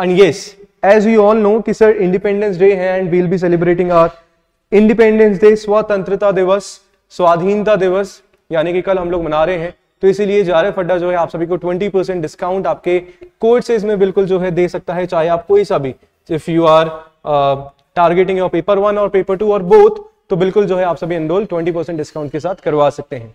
And yes as you all know कि sir independence day है and will be celebrating our independence day स्वतंत्रता दिवस, स्वाधीनता दिवस, यानी कि कल हम लोग मना रहे हैं तो इसीलिए जारे फड्डा जो है आप सभी को 20 परसेंट डिस्काउंट आपके कोर्ट से इसमें बिल्कुल जो है दे सकता है चाहे आप कोई सा भी if you are targeting your paper one और पेपर टू और बोथ तो बिल्कुल जो है आप सभी एनरोल 20 परसेंट डिस्काउंट के साथ करवा सकते हैं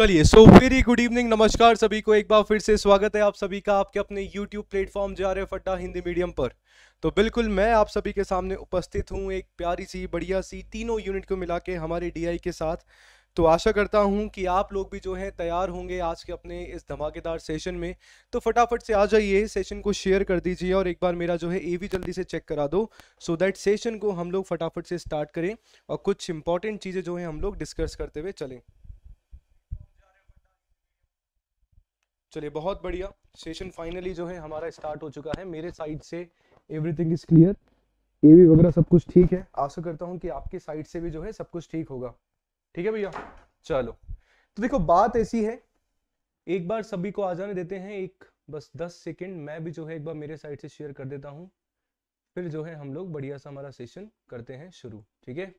चलिए सो वेरी गुड इवनिंग नमस्कार सभी को एक बार फिर से स्वागत है आप सभी का आपके अपने यूट्यूब प्लेटफॉर्म जा रहे फटा हिंदी मीडियम पर तो बिल्कुल मैं आप सभी के सामने उपस्थित हूँ एक प्यारी सी बढ़िया सी तीनों यूनिट को मिला के हमारे डीआई के साथ तो आशा करता हूँ कि आप लोग भी जो है तैयार होंगे आज के अपने इस धमाकेदार सेशन में तो फटाफट से आ जाइए सेशन को शेयर कर दीजिए और एक बार मेरा जो है ए भी जल्दी से चेक करा दो सो दैट सेशन को हम लोग फटाफट से स्टार्ट करें और कुछ इंपॉर्टेंट चीज़ें जो है हम लोग डिस्कस करते हुए चलें चलिए बहुत बढ़िया सेशन फाइनली जो है हमारा स्टार्ट हो चुका है मेरे साइड से everything is clear A V वगैरह सब कुछ ठीक है आशा करता हूँ कि आपके साइड से भी जो है सब कुछ ठीक होगा ठीक है भैया चलो तो देखो बात ऐसी है एक बार सभी को आ जाने देते हैं एक बस दस सेकेंड मैं भी जो है एक बार मेरे साइड से शेयर कर देता हूँ फिर जो है हम लोग बढ़िया सा हमारा सेशन करते हैं शुरू ठीक है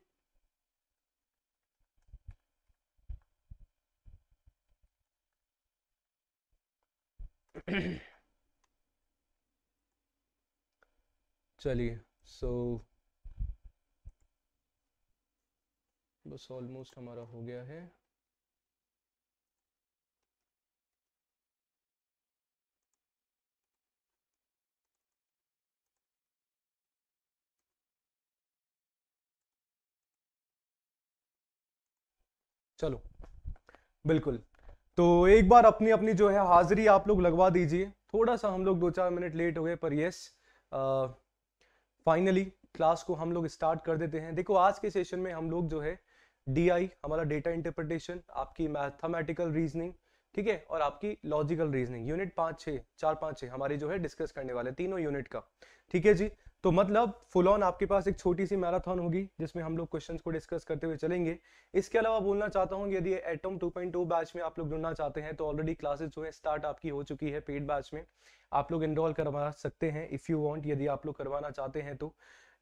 चलिए सो so, बस ऑलमोस्ट हमारा हो गया है चलो बिल्कुल तो एक बार अपनी अपनी जो है हाजिरी आप लोग लगवा दीजिए थोड़ा सा हम लोग दो चार मिनट लेट हो गए पर यस फाइनली क्लास को हम लोग स्टार्ट कर देते हैं देखो आज के सेशन में हम लोग जो है डी हमारा डेटा इंटरप्रिटेशन आपकी मैथमेटिकल रीजनिंग ठीक है और आपकी लॉजिकल रीजनिंग यूनिट पांच छः चार पाँच छः हमारी जो है डिस्कस करने वाले तीनों यूनिट का ठीक है जी तो मतलब फुल ऑन आपके पास एक छोटी सी मैराथन होगी जिसमें हम लोग क्वेश्चंस को डिस्कस करते हुए चलेंगे इसके अलावा बोलना चाहता हूँ यदि एटम 2.2 बैच में आप लोग जुड़ना चाहते हैं तो ऑलरेडी क्लासेस जो है स्टार्ट आपकी हो चुकी है पेड बैच में आप लोग इनरोल करवा सकते हैं इफ़ यू वॉन्ट यदि आप लोग करवाना चाहते हैं तो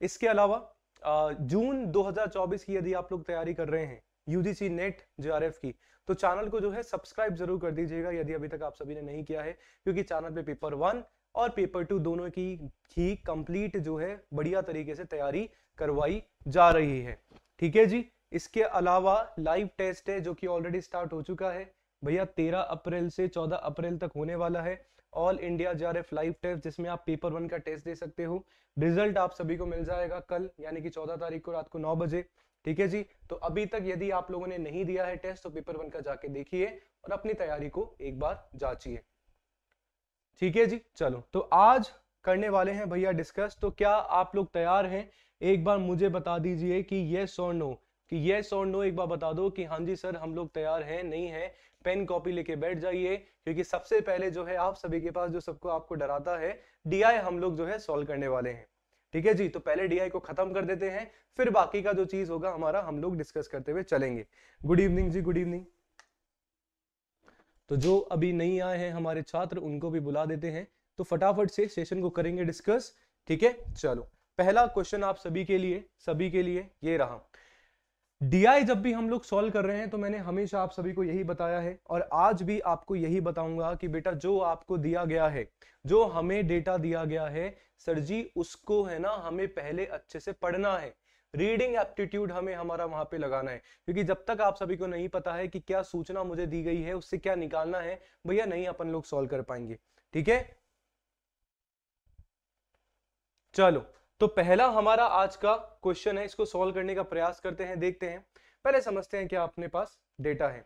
इसके अलावा जून दो की यदि आप लोग तैयारी कर रहे हैं यूजीसी नेट जे की तो चैनल को जो है सब्सक्राइब जरूर कर दीजिएगा यदि अभी तक आप सभी ने नहीं किया है क्योंकि चैनल पे पेपर वन और पेपर टू दोनों की ही कंप्लीट जो है बढ़िया तरीके से तैयारी करवाई जा रही है ठीक है जी इसके अलावा लाइव टेस्ट है जो कि ऑलरेडी स्टार्ट हो चुका है भैया तेरह अप्रैल से चौदह अप्रैल तक होने वाला है all India J R F live test जिसमें आप पेपर वन का टेस्ट दे सकते हो रिजल्ट आप सभी को मिल जाएगा कल यानी कि चौदह तारीख को रात को नौ बजे ठीक है जी तो अभी तक यदि आप लोगों ने नहीं दिया है टेस्ट तो पेपर वन का जाके देखिए और अपनी तैयारी को एक बार जांचिए ठीक है जी चलो तो आज करने वाले हैं भैया डिस्कस तो क्या आप लोग तैयार हैं एक बार मुझे बता दीजिए कि ये और नो कि येस और नो एक बार बता दो कि हाँ जी सर हम लोग तैयार हैं नहीं है पेन कॉपी लेके बैठ जाइए क्योंकि सबसे पहले जो है आप सभी के पास जो सबको आपको डराता है डी हम लोग जो है सॉल्व करने वाले हैं ठीक है जी तो पहले डीआई को खत्म कर देते हैं फिर बाकी का जो चीज होगा हमारा हम लोग डिस्कस करते हुए चलेंगे गुड इवनिंग जी गुड इवनिंग तो जो अभी नहीं आए हैं हमारे छात्र उनको भी बुला देते हैं तो फटाफट से सेशन को करेंगे डिस्कस ठीक है चलो पहला क्वेश्चन आप सभी के लिए सभी के लिए ये रहा डीआई जब भी हम लोग सॉल्व कर रहे हैं तो मैंने हमेशा आप सभी को यही बताया है और आज भी आपको यही बताऊंगा कि बेटा जो आपको दिया गया है जो हमें डेटा दिया गया है सर जी उसको है ना हमें पहले अच्छे से पढ़ना है रीडिंग एप्टीट्यूड हमें हमारा वहां पे लगाना है क्योंकि जब तक आप सभी को नहीं पता है कि क्या सूचना मुझे दी गई है उससे क्या निकालना है भैया नहीं अपन लोग सॉल्व कर पाएंगे ठीक है चलो तो पहला हमारा आज का क्वेश्चन है इसको सॉल्व करने का प्रयास करते हैं देखते हैं पहले समझते हैं क्या अपने पास डेटा है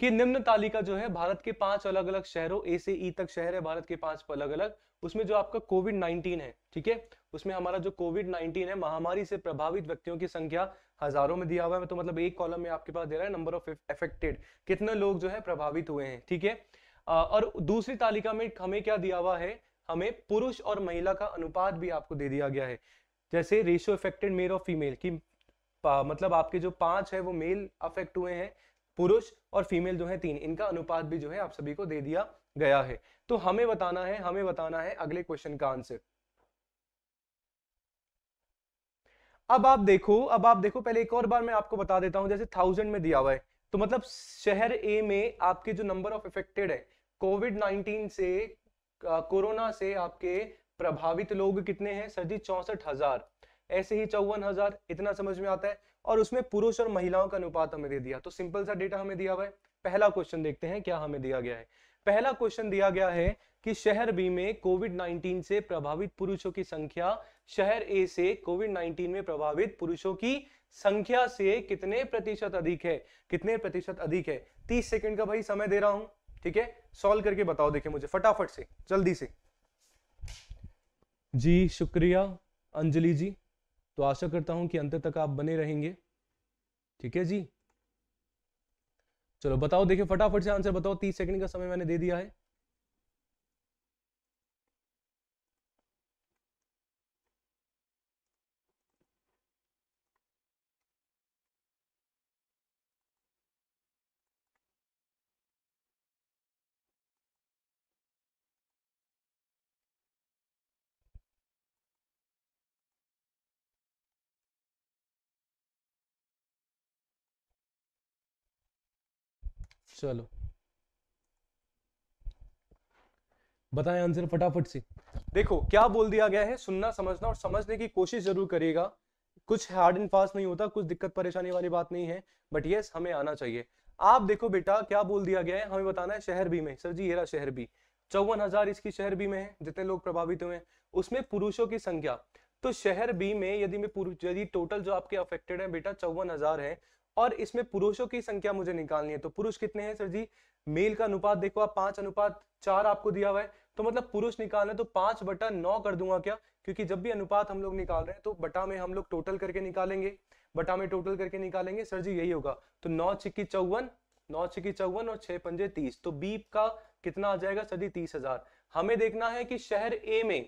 कि निम्न तालिका जो है भारत के पांच अलग अलग शहरों ए से ई तक शहर है भारत के पांच अलग अलग उसमें जो आपका कोविड नाइनटीन है ठीक है उसमें हमारा जो कोविड नाइन्टीन है महामारी से प्रभावित व्यक्तियों की संख्या हजारों में दिया हुआ है तो मतलब एक कॉलम में आपके पास दे रहा है नंबर ऑफ अफेक्टेड कितने लोग जो है प्रभावित हुए हैं ठीक है और दूसरी तालिका में हमें क्या दिया हुआ है हमें पुरुष और महिला का अनुपात भी आपको दे दिया गया है जैसे रेशियो अफेक्टेड मेल और फीमेल की मतलब आपके जो पांच है वो मेल अफेक्ट हुए हैं पुरुष और फीमेल जो है तीन इनका अनुपात भी जो है आप सभी को दे दिया गया है तो हमें बताना है हमें बताना है अगले क्वेश्चन का आंसर अब आप देखो अब आप देखो पहले एक और बार मैं आपको बता देता हूं जैसे थाउजेंड में दिया हुआ है तो मतलब शहर ए में आपके जो नंबर ऑफ इफेक्टेड है कोविड नाइनटीन से कोरोना से आपके प्रभावित लोग कितने हैं सर जी चौसठ हजार ऐसे ही चौवन हजार इतना समझ में आता है और उसमें पुरुष और महिलाओं का अनुपात हमें दे दिया तो सिंपल सा डेटा हमें दिया हुआ है पहला क्वेश्चन देखते हैं क्या हमें दिया गया है पहला क्वेश्चन दिया गया है कि शहर बी में कोविड 19 से प्रभावित पुरुषों की संख्या शहर ए से कोविड 19 में प्रभावित पुरुषों की संख्या से कितने प्रतिशत अधिक है कितने प्रतिशत अधिक है तीस सेकेंड का भाई समय दे रहा हूं ठीक है सॉल्व करके बताओ देखे मुझे फटाफट से जल्दी से जी शुक्रिया अंजलि जी तो आशा करता हूं कि अंत तक आप बने रहेंगे ठीक है जी चलो बताओ देखिए फटाफट से आंसर बताओ तीस सेकंड का समय मैंने दे दिया है चलो बताएं आंसर फटाफट से देखो क्या बोल दिया गया है सुनना समझना और समझने की कोशिश जरूर करिएगा कुछ हार्ड एंड फास्ट नहीं होता कुछ दिक्कत परेशानी वाली बात नहीं है बट यस हमें आना चाहिए आप देखो बेटा क्या बोल दिया गया है हमें बताना है शहर बी में सर जी येरा शहर बी चौवन हजार इसकी शहर बी में है जितने लोग प्रभावित हुए हैं उसमें पुरुषों की संख्या तो शहर बी में यदि मैं यदि टोटल जो आपके अफेक्टेड है बेटा चौवन हजार है और इसमें पुरुषों की संख्या मुझे निकालनी है तो पुरुष कितने हैं सर जी मेल का अनुपात देखो आप पांच अनुपात चार आपको दिया हुआ है तो मतलब पुरुष निकालना तो पांच बटा नौ कर दूंगा क्या क्योंकि जब भी अनुपात हम लोग निकाल रहे हैं तो बटा में हम लोग टोटल करके निकालेंगे बटा में टोटल करके निकालेंगे सर जी यही होगा तो नौ छिक्की चौवन नौ छिक्की चौवन और छह पंजे तीस तो बी का कितना आ जाएगा सर जी तीस हजार हमें देखना है कि शहर ए में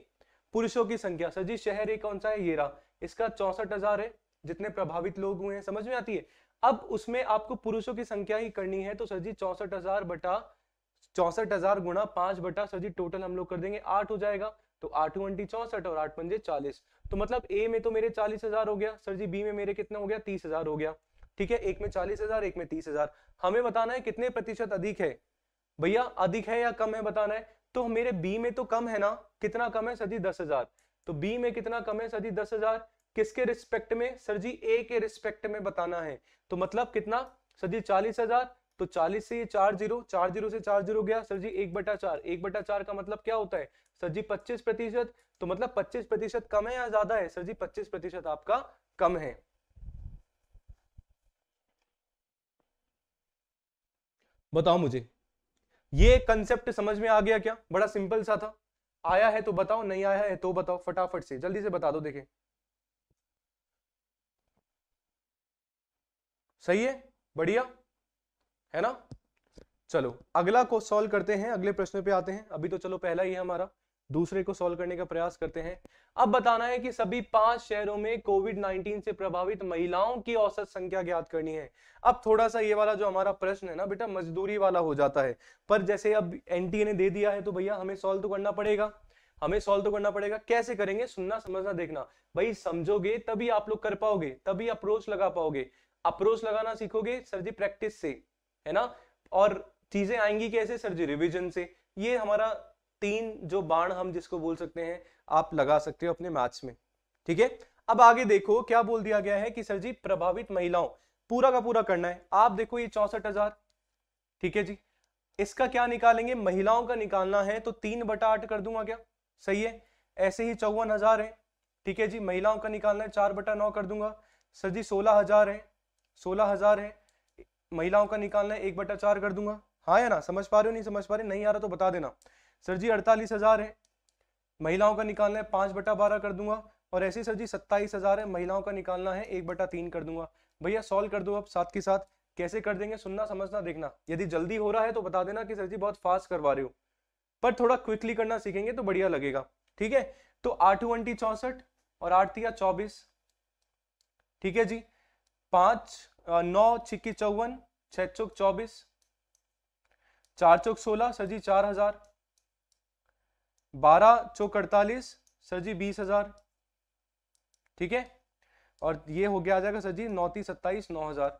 पुरुषों की संख्या सर जी शहर ए कौन सा है ये इसका चौसठ हजार है जितने प्रभावित लोग हुए हैं समझ में आती है अब उसमें आपको पुरुषों की संख्या ही करनी है तो सर जी चौसठ हजार बटा चौसठ हजार गुणा पांच बटा सर जी टोटल हम लोग कर देंगे आठ हो जाएगा तो आठ घंटी चौसठ और आठ पंजे चालीस तो मतलब ए में तो मेरे चालीस हजार हो गया सर जी बी में मेरे कितना हो गया तीस हजार हो गया ठीक है एक में चालीस हजार एक में तीस हजार हमें बताना है कितने प्रतिशत अधिक है भैया अधिक है या कम है बताना है तो मेरे बी में तो कम है ना कितना कम है सर जी दस हजार तो बी में कितना कम है सर जी दस हजार किसके रिस्पेक्ट में सर जी ए के रिस्पेक्ट में बताना है तो मतलब कितना सर जी चालीस हजार तो चालीस से ये चार जीरो चार जीरो से चार जीरो गया सर जी एक बटा चार एक बटा चार का मतलब क्या होता है सर जी पच्चीस प्रतिशत तो मतलब पच्चीस प्रतिशत कम है या ज्यादा है सर जी पच्चीस प्रतिशत आपका कम है बताओ मुझे ये कंसेप्ट समझ में आ गया क्या बड़ा सिंपल सा था आया है तो बताओ नहीं आया है तो बताओ फटाफट से जल्दी से बता दो देखें सही है बढ़िया है ना चलो अगला को सॉल्व करते हैं अगले प्रश्न पे आते हैं अभी तो चलो पहला ही है हमारा दूसरे को सॉल्व करने का प्रयास करते हैं अब बताना है कि सभी पांच शहरों में कोविड 19 से प्रभावित महिलाओं की औसत संख्या ज्ञात करनी है अब थोड़ा सा ये वाला जो हमारा प्रश्न है ना बेटा मजदूरी वाला हो जाता है पर जैसे अब एनटीए ने दे दिया है तो भैया हमें सॉल्व तो करना पड़ेगा हमें सॉल्व तो करना पड़ेगा कैसे करेंगे सुनना समझना देखना भाई समझोगे तभी आप लोग कर पाओगे तभी अप्रोच लगा पाओगे अप्रोच लगाना सीखोगे सर जी प्रैक्टिस से है ना और चीजें आएंगी कैसे सर जी रिविजन से ये हमारा तीन जो बाण हम जिसको बोल सकते हैं आप लगा सकते हो अपने मैथ्स में ठीक है अब आगे देखो क्या बोल दिया गया है कि सर जी प्रभावित महिलाओं पूरा का पूरा करना है आप देखो ये चौसठ हजार ठीक है जी इसका क्या निकालेंगे महिलाओं का निकालना है तो तीन बटा आठ कर दूंगा क्या सही है ऐसे ही चौवन हजार है ठीक है जी महिलाओं का निकालना है चार बटा नौ कर दूंगा सर जी सोलह हजार है सोलह हजार है महिलाओं का निकालना है एक बटा चार कर दूंगा हाँ या ना समझ पा रहे हो नहीं समझ पा रहे नहीं आ रहा तो बता देना सर जी अड़तालीस हजार है महिलाओं का निकालना है पांच बटा बारह कर दूंगा और ऐसे सर जी सत्ताईस हजार है महिलाओं का निकालना है एक बटा तीन कर दूंगा भैया सॉल्व कर दो अब साथ के साथ कैसे कर देंगे सुनना समझना देखना यदि जल्दी हो रहा है तो बता देना कि सर जी बहुत फास्ट करवा रहे हो पर थोड़ा क्विकली करना सीखेंगे तो बढ़िया लगेगा ठीक है तो आठ वंटी चौसठ और आठ या चौबीस ठीक है जी पांच नौ छिक्की चौवन छ चौक चौबीस चार चौक सोलह सजी चार हजार बारह चौक अड़तालीस सजी बीस हजार ठीक है और ये हो गया आ जाएगा सर जी नौ तीस सत्ताईस नौ हजार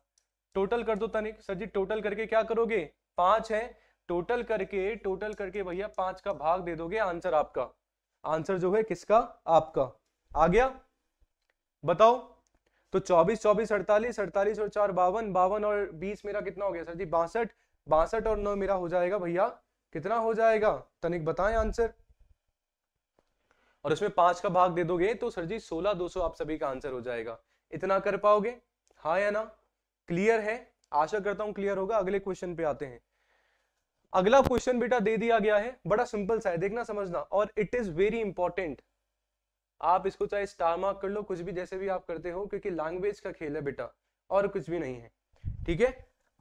टोटल कर दो तनिक सर जी टोटल करके क्या करोगे पांच है टोटल करके टोटल करके भैया पांच का भाग दे दोगे आंसर आपका आंसर जो है किसका आपका आ गया बताओ तो 24 24 अड़तालीस अड़तालीस और चार बावन बावन और बीस मेरा कितना हो गया सर जी बासठ बासठ और नौ मेरा हो जाएगा भैया कितना हो जाएगा तनिक बताएं आंसर और उसमें पांच का भाग दे दोगे तो सर जी सोलह दो सौ आप सभी का आंसर हो जाएगा इतना कर पाओगे हाँ या ना क्लियर है आशा करता हूं क्लियर होगा अगले क्वेश्चन पे आते हैं अगला क्वेश्चन बेटा दे दिया गया है बड़ा सिंपल सा है देखना समझना और इट इज वेरी इंपॉर्टेंट आप इसको चाहे स्टार मार्क कर लो कुछ भी जैसे भी आप करते हो क्योंकि लैंग्वेज का खेल है बेटा और कुछ भी नहीं है ठीक है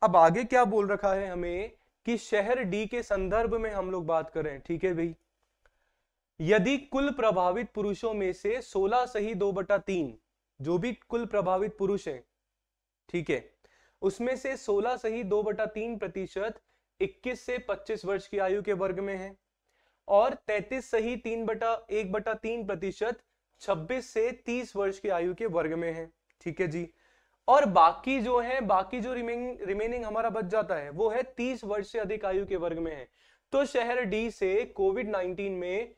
अब आगे क्या बोल रखा है हमें कि शहर डी के संदर्भ में हम लोग बात करें ठीक है भाई यदि कुल प्रभावित पुरुषों में से 16 सही दो बटा तीन जो भी कुल प्रभावित पुरुष है ठीक है उसमें से 16 सही दो बटा तीन प्रतिशत इक्कीस से 25 वर्ष की आयु के वर्ग में है और 33 सही तीन बटा एक बटा तीन प्रतिशत 26 से 30 वर्ष की आयु के वर्ग में है ठीक है जी और बाकी जो है बाकी जो रिमेनिंग रिमेनिंग हमारा बच जाता है वो है तीस वर्ष से अधिक आयु के वर्ग में है तो शहर डी से कोविड नाइनटीन में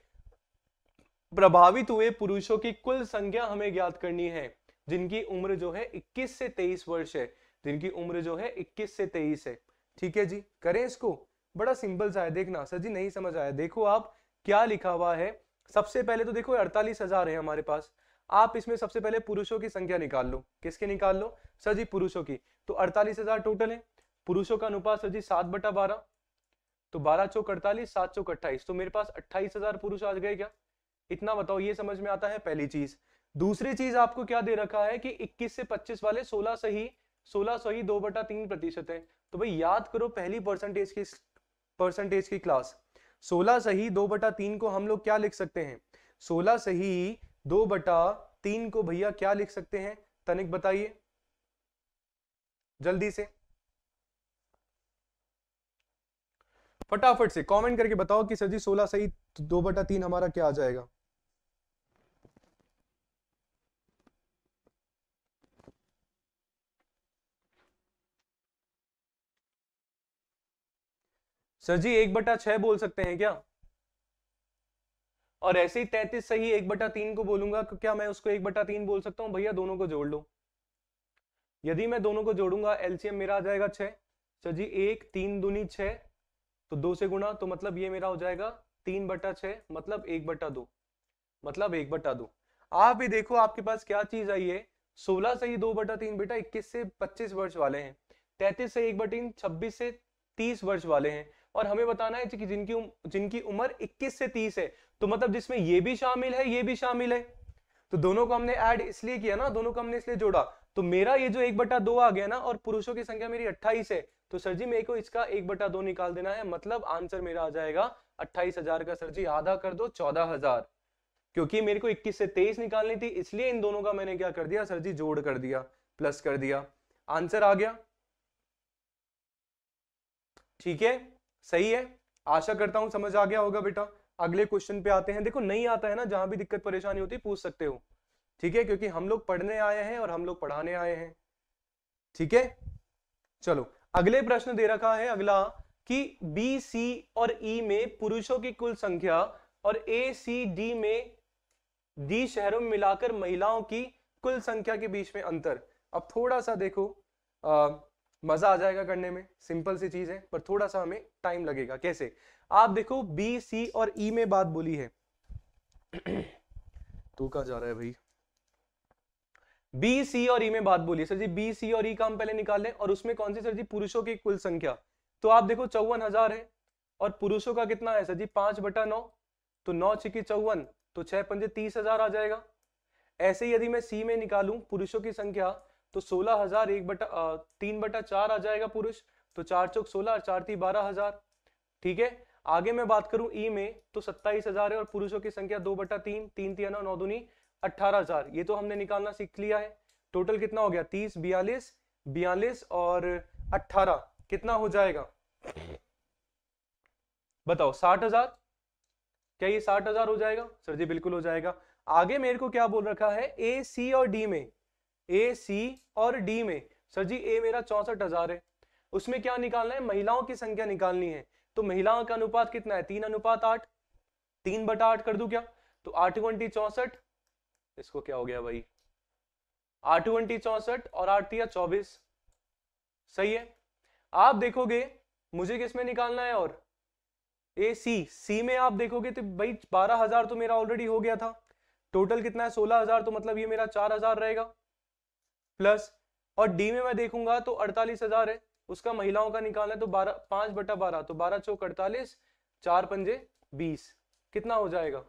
प्रभावित हुए पुरुषों की कुल संख्या हमें ज्ञात करनी है जिनकी उम्र जो है 21 से 23 वर्ष है जिनकी उम्र जो है 21 से 23 है ठीक है जी करें इसको बड़ा सिंपल सा है देखना सर जी नहीं समझ आया देखो आप क्या लिखा हुआ है सबसे पहले तो देखो अड़तालीस हजार है हमारे पास आप इसमें सबसे पहले पुरुषों की संख्या निकाल लो किसके निकाल लो सर जी पुरुषों की तो अड़तालीस हजार टोटल है पुरुषों का अनुपात सर जी सात बटा बारह तो बारह चौक अड़तालीस सात चौक अट्ठाईस तो मेरे पास अट्ठाईस हजार पुरुष आ गए क्या इतना बताओ ये समझ में आता है पहली चीज दूसरी चीज आपको क्या दे रखा है कि इक्कीस से पच्चीस वाले सोलह सही 16 सही दो बटा तीन प्रतिशत है तो भाई याद करो पहली परसेंटेज की परसेंटेज की क्लास सोलह सही दो बटा तीन को हम लोग क्या लिख सकते हैं सोलह सही दो बटा तीन को भैया क्या लिख सकते हैं तनिक बताइए जल्दी से फटाफट से कमेंट करके बताओ कि सर जी सोलह सही दो बटा तीन हमारा क्या आ जाएगा सर जी एक बटा छह बोल सकते हैं क्या और ऐसे ही तैतीस सही एक बटा तीन को बोलूंगा तो क्या मैं उसको एक बटा तीन बोल सकता हूं भैया दोनों को जोड़ लो यदि मैं दोनों को जोड़ूंगा एलसीएम मेरा आ जाएगा छह सर जी एक तीन दूनी छह तो दो से गुणा तो मतलब ये मेरा हो जाएगा तीन बटा छह मतलब एक बटा दो मतलब एक बटा दो आप भी देखो आपके पास क्या चीज आई है सोलह से ही दो बटा तीन बेटा इक्कीस से पच्चीस वर्ष वाले हैं तैतीस से एक तीन छब्बीस से तीस वर्ष वाले हैं और हमें बताना है कि जिनकी उम, जिनकी उम्र 21 से 30 है तो मतलब जिसमें ये भी शामिल है ये भी शामिल है तो दोनों को हमने ऐड इसलिए किया ना दोनों को हमने इसलिए जोड़ा तो मेरा ये जो एक बटा दो आ गया ना और पुरुषों की संख्या मेरी अट्ठाईस है तो सर जी मेरे को इसका एक बटा दो निकाल देना है मतलब आंसर मेरा आ जाएगा अट्ठाईस हजार का सर जी आधा कर दो चौदह हजार क्योंकि मेरे को इक्कीस से तेईस निकालनी थी इसलिए इन दोनों का मैंने क्या कर दिया सर जी जोड़ कर दिया प्लस कर दिया आंसर आ गया ठीक है सही है आशा करता हूं समझ आ गया होगा बेटा अगले क्वेश्चन पे आते हैं देखो नहीं आता है ना जहां भी दिक्कत परेशानी होती है पूछ सकते हो ठीक है क्योंकि हम लोग पढ़ने आए हैं और हम लोग पढ़ाने आए हैं ठीक है चलो अगले प्रश्न दे रखा है अगला कि बी सी और ई e में पुरुषों की कुल संख्या और ए सी डी में डी शहरों में मिलाकर महिलाओं की कुल संख्या के बीच में अंतर अब थोड़ा सा देखो आ, मज़ा आ जाएगा करने में सिंपल सी चीज़ है पर थोड़ा सा हमें टाइम लगेगा कैसे आप देखो बी सी और ई e में बात बोली है तू कहा जा रहा है भाई बी सी और ई e में बात बोली सर जी बी सी और ई e का हम पहले निकाल लें और उसमें कौन सी सर जी पुरुषों की कुल संख्या तो आप देखो चौवन हजार है और पुरुषों का कितना है सर जी पांच बटा नौ तो नौ छिकी चौवन तो छह पंजे तीस हजार आ जाएगा ऐसे यदि मैं सी में निकालू पुरुषों की संख्या तो सोलह हजार एक बटा तीन बटा चार आ जाएगा पुरुष तो चार चौक सोलह चार ती बारह हजार ठीक है आगे मैं बात करूं ई में तो सत्ताईस हजार है और पुरुषों की संख्या दो बटा तीन तीन तीन नौ दुनी अठारह हजार ये तो हमने निकालना सीख लिया है टोटल कितना हो गया तीस बयालीस बयालीस और अट्ठारह कितना हो जाएगा बताओ साठ हजार क्या ये साठ हजार हो जाएगा सर जी बिल्कुल हो जाएगा आगे मेरे को क्या बोल रखा है ए सी और डी में ए सी और डी में सर जी ए मेरा चौसठ हजार है उसमें क्या निकालना है महिलाओं की संख्या निकालनी है तो महिलाओं का अनुपात कितना है तीन अनुपात आठ तीन बटा आठ कर दू क्या तो आठ ट्वेंटी चौसठ इसको क्या हो गया भाई आठ ट्वेंटी चौसठ और आठ या चौबीस सही है आप देखोगे मुझे किसमें निकालना है और ए सी सी में आप देखोगे तो भाई बारह हजार तो मेरा ऑलरेडी हो गया था टोटल कितना है सोलह हजार तो मतलब ये मेरा चार हजार रहेगा प्लस और डी में मैं देखूंगा तो अड़तालीस हजार है उसका महिलाओं का निकालना है तो बारह पांच बटा बारह तो बारह चौक अड़तालीस चार पंजे बीस कितना हो जाएगा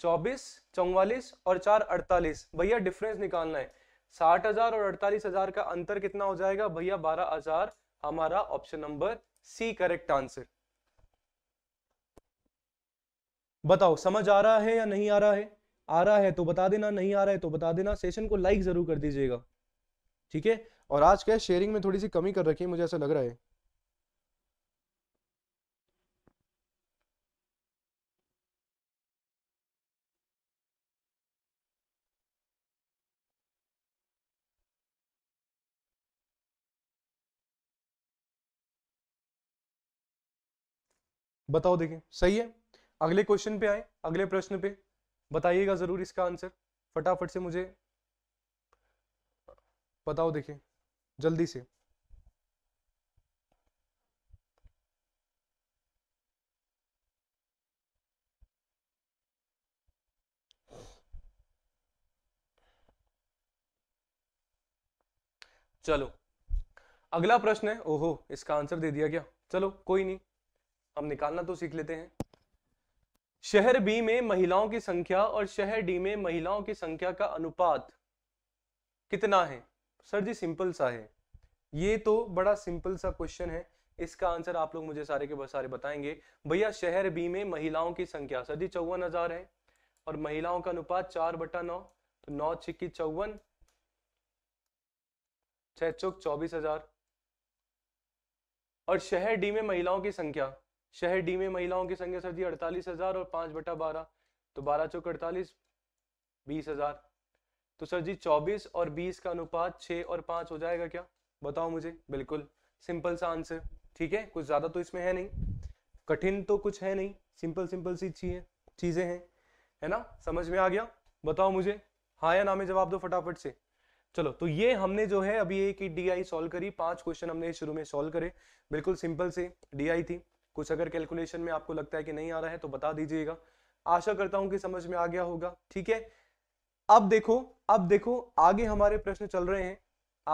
चौबीस चौवालीस और चार अड़तालीस भैया डिफरेंस निकालना है साठ हजार और अड़तालीस हजार का अंतर कितना हो जाएगा भैया बारह हजार हमारा option number C correct answer बताओ समझ आ रहा है या नहीं आ रहा है आ रहा है तो बता देना नहीं आ रहा है तो बता देना सेशन को लाइक जरूर कर दीजिएगा ठीक है और आज क्या शेयरिंग में थोड़ी सी कमी कर रखी है मुझे ऐसा लग रहा है बताओ देखें सही है अगले क्वेश्चन पे आए अगले प्रश्न पे बताइएगा जरूर इसका आंसर फटाफट से मुझे बताओ देखें जल्दी से चलो अगला प्रश्न है ओहो इसका आंसर दे दिया क्या चलो कोई नहीं हम निकालना तो सीख लेते हैं शहर बी में महिलाओं की संख्या और शहर डी में महिलाओं की संख्या का अनुपात कितना है सर जी सिंपल सा है ये तो बड़ा सिंपल सा क्वेश्चन है इसका आंसर आप लोग मुझे सारे के सारे बताएंगे भैया शहर बी में महिलाओं की संख्या सर जी चौवन हजार है और महिलाओं का अनुपात चार बटा नौ तो नौ छिक्की चौवन छह चौक चौबीस हजार और शहर डी में महिलाओं की संख्या शहर डी में महिलाओं की संख्या सर जी अड़तालीस हजार और पांच बटा बारह तो बारह चौक अड़तालीस बीस हजार तो सर जी 24 और 20 का अनुपात 6 और 5 हो जाएगा क्या बताओ मुझे बिल्कुल सिंपल सा आंसर ठीक है कुछ ज़्यादा तो इसमें है नहीं कठिन तो कुछ है नहीं सिंपल सिंपल सी चीज़ें चीज़ें हैं है ना समझ में आ गया बताओ मुझे हाँ या ना में जवाब दो फटाफट से चलो तो ये हमने जो है अभी एक डी आई सॉल्व करी पांच क्वेश्चन हमने शुरू में सॉल्व करे बिल्कुल सिंपल से डी आई थी कुछ अगर कैलकुलेशन में आपको लगता है कि नहीं आ रहा है तो बता दीजिएगा आशा करता हूँ कि समझ में आ गया होगा ठीक है अब देखो अब देखो आगे हमारे प्रश्न चल रहे हैं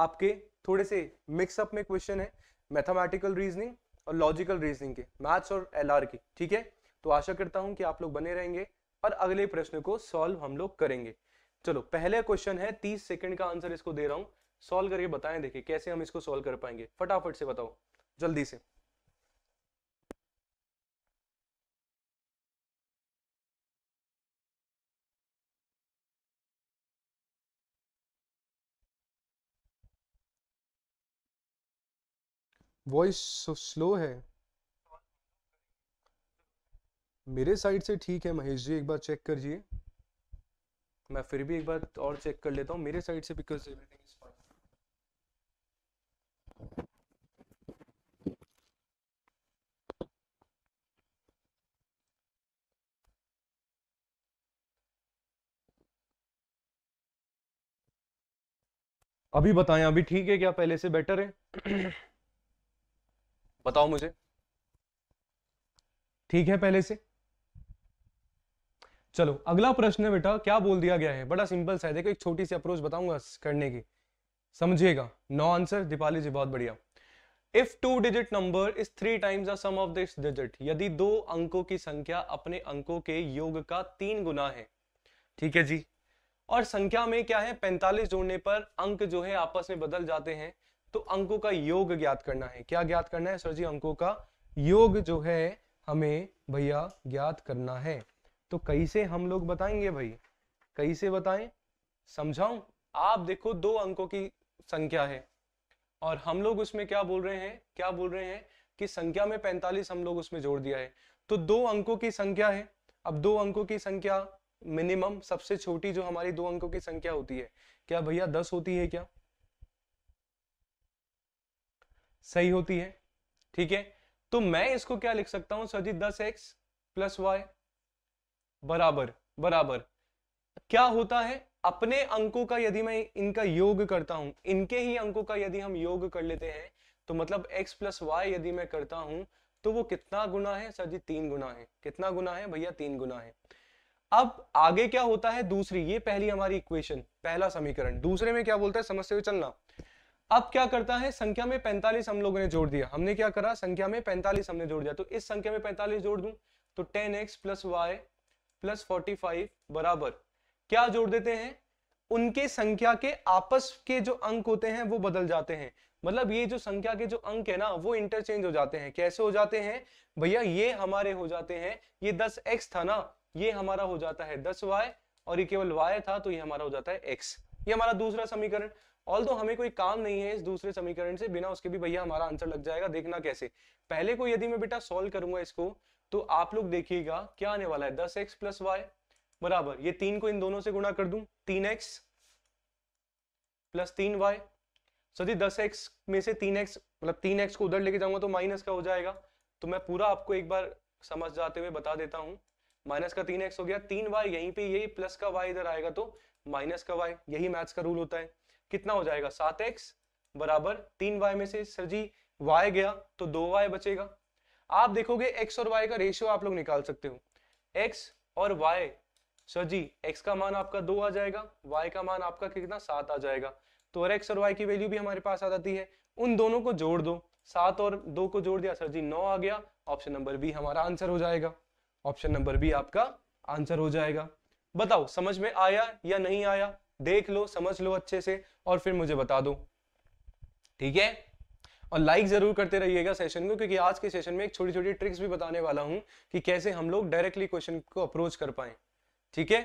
आपके थोड़े से मिक्सअप में क्वेश्चन है मैथमेटिकल रीजनिंग और लॉजिकल रीजनिंग के मैथ्स और एल के ठीक है तो आशा करता हूं कि आप लोग बने रहेंगे और अगले प्रश्न को सॉल्व हम लोग करेंगे चलो पहले क्वेश्चन है तीस सेकंड का आंसर इसको दे रहा हूं सॉल्व करके बताएं देखिए कैसे हम इसको सॉल्व कर पाएंगे फटाफट से बताओ जल्दी से वॉइस स्लो है मेरे साइड से ठीक है महेश जी एक बार चेक करिए मैं फिर भी एक बार और चेक कर लेता हूँ मेरे साइड से बिकॉज अभी बताएं अभी ठीक है क्या पहले से बेटर है बताओ मुझे ठीक है पहले से चलो अगला प्रश्न है बेटा क्या बोल दिया गया है बड़ा सिंपल सा है देखो एक छोटी सी अप्रोच बताऊंगा करने की समझिएगा नो आंसर दीपाली जी बहुत बढ़िया if two digit number is three times the sum of this digit यदि दो अंकों की संख्या अपने अंकों के योग का तीन गुना है ठीक है जी और संख्या में क्या है 45 जोड़ने पर अंक जो है आपस में बदल जाते हैं तो अंकों का योग ज्ञात करना है क्या ज्ञात करना है सर जी अंकों का योग जो है हमें भैया ज्ञात करना है तो कैसे हम लोग बताएंगे भाई कैसे बताएं समझाऊ आप देखो दो अंकों की संख्या है और हम लोग उसमें क्या बोल रहे हैं क्या बोल रहे हैं कि संख्या में पैंतालीस हम लोग उसमें जोड़ दिया है तो दो अंकों की संख्या है अब दो अंकों की संख्या मिनिमम सबसे छोटी जो हमारी दो अंकों की संख्या होती है क्या भैया दस होती है क्या सही होती है ठीक है तो मैं इसको क्या लिख सकता हूं सर जी दस एक्स प्लस वाई बराबर बराबर क्या होता है अपने अंकों का यदि मैं इनका योग करता हूं इनके ही अंकों का यदि हम योग कर लेते हैं तो मतलब x प्लस वाई यदि मैं करता हूं तो वो कितना गुना है सर जी तीन गुना है कितना गुना है भैया तीन गुना है अब आगे क्या होता है दूसरी ये पहली हमारी इक्वेशन पहला समीकरण दूसरे में क्या बोलता है समझते हुए चलना अब क्या करता है संख्या में पैंतालीस हम लोगों ने जोड़ दिया हमने क्या करा संख्या में पैंतालीस हमने जोड़ दिया तो इस संख्या में पैंतालीस जोड़ दू तो ten x plus y plus forty बराबर क्या जोड़ देते हैं उनके संख्या के आपस के जो अंक होते हैं वो बदल जाते हैं मतलब ये जो संख्या के जो अंक है ना वो इंटरचेंज हो जाते हैं कैसे हो जाते हैं भैया ये हमारे हो जाते हैं ये दस एक्स था ना ये हमारा हो जाता है दस वाई और ये केवल वाई था तो ये हमारा हो जाता है एक्स ये हमारा दूसरा समीकरण ऑल दो हमें कोई काम नहीं है इस दूसरे समीकरण से बिना उसके भी भैया हमारा आंसर लग जाएगा देखना कैसे पहले को यदि मैं बेटा सोल्व करूंगा इसको तो आप लोग देखिएगा क्या आने वाला है दस एक्स प्लस वाई बराबर ये तीन को इन दोनों से गुणा कर दूं तीन एक्स प्लस तीन वाई सदी दस एक्स में से तीन एक्स मतलब तीन एक्स को उधर लेके जाऊंगा तो माइनस का हो जाएगा तो मैं पूरा आपको एक बार समझ जाते हुए बता देता हूं माइनस का तीन एक्स हो गया तीन वाई यहीं पे यही प्लस का वाई इधर आएगा तो माइनस का वाई यही मैथ्स का रूल होता है कितना हो जाएगा सात एक्स बराबर तीन वाई में से सर जी वाई गया तो दो वाई बचेगा आप देखोगे एक्स और वाई का रेशियो आप लोग निकाल सकते हो एक्स और वाई सर जी एक्स का मान आपका दो आ जाएगा वाई का मान आपका कितना सात आ जाएगा तो और एक्स और वाई की वैल्यू भी हमारे पास आ जाती है उन दोनों को जोड़ दो सात और दो को जोड़ दिया सर जी नौ आ गया ऑप्शन नंबर बी हमारा आंसर हो जाएगा ऑप्शन नंबर बी आपका आंसर हो जाएगा बताओ समझ में आया या नहीं आया देख लो समझ लो अच्छे से और फिर मुझे बता दो ठीक है और लाइक जरूर करते रहिएगा सेशन को क्योंकि आज के सेशन में एक छोटी छोटी ट्रिक्स भी बताने वाला हूं कि कैसे हम लोग डायरेक्टली क्वेश्चन को अप्रोच कर पाए ठीक है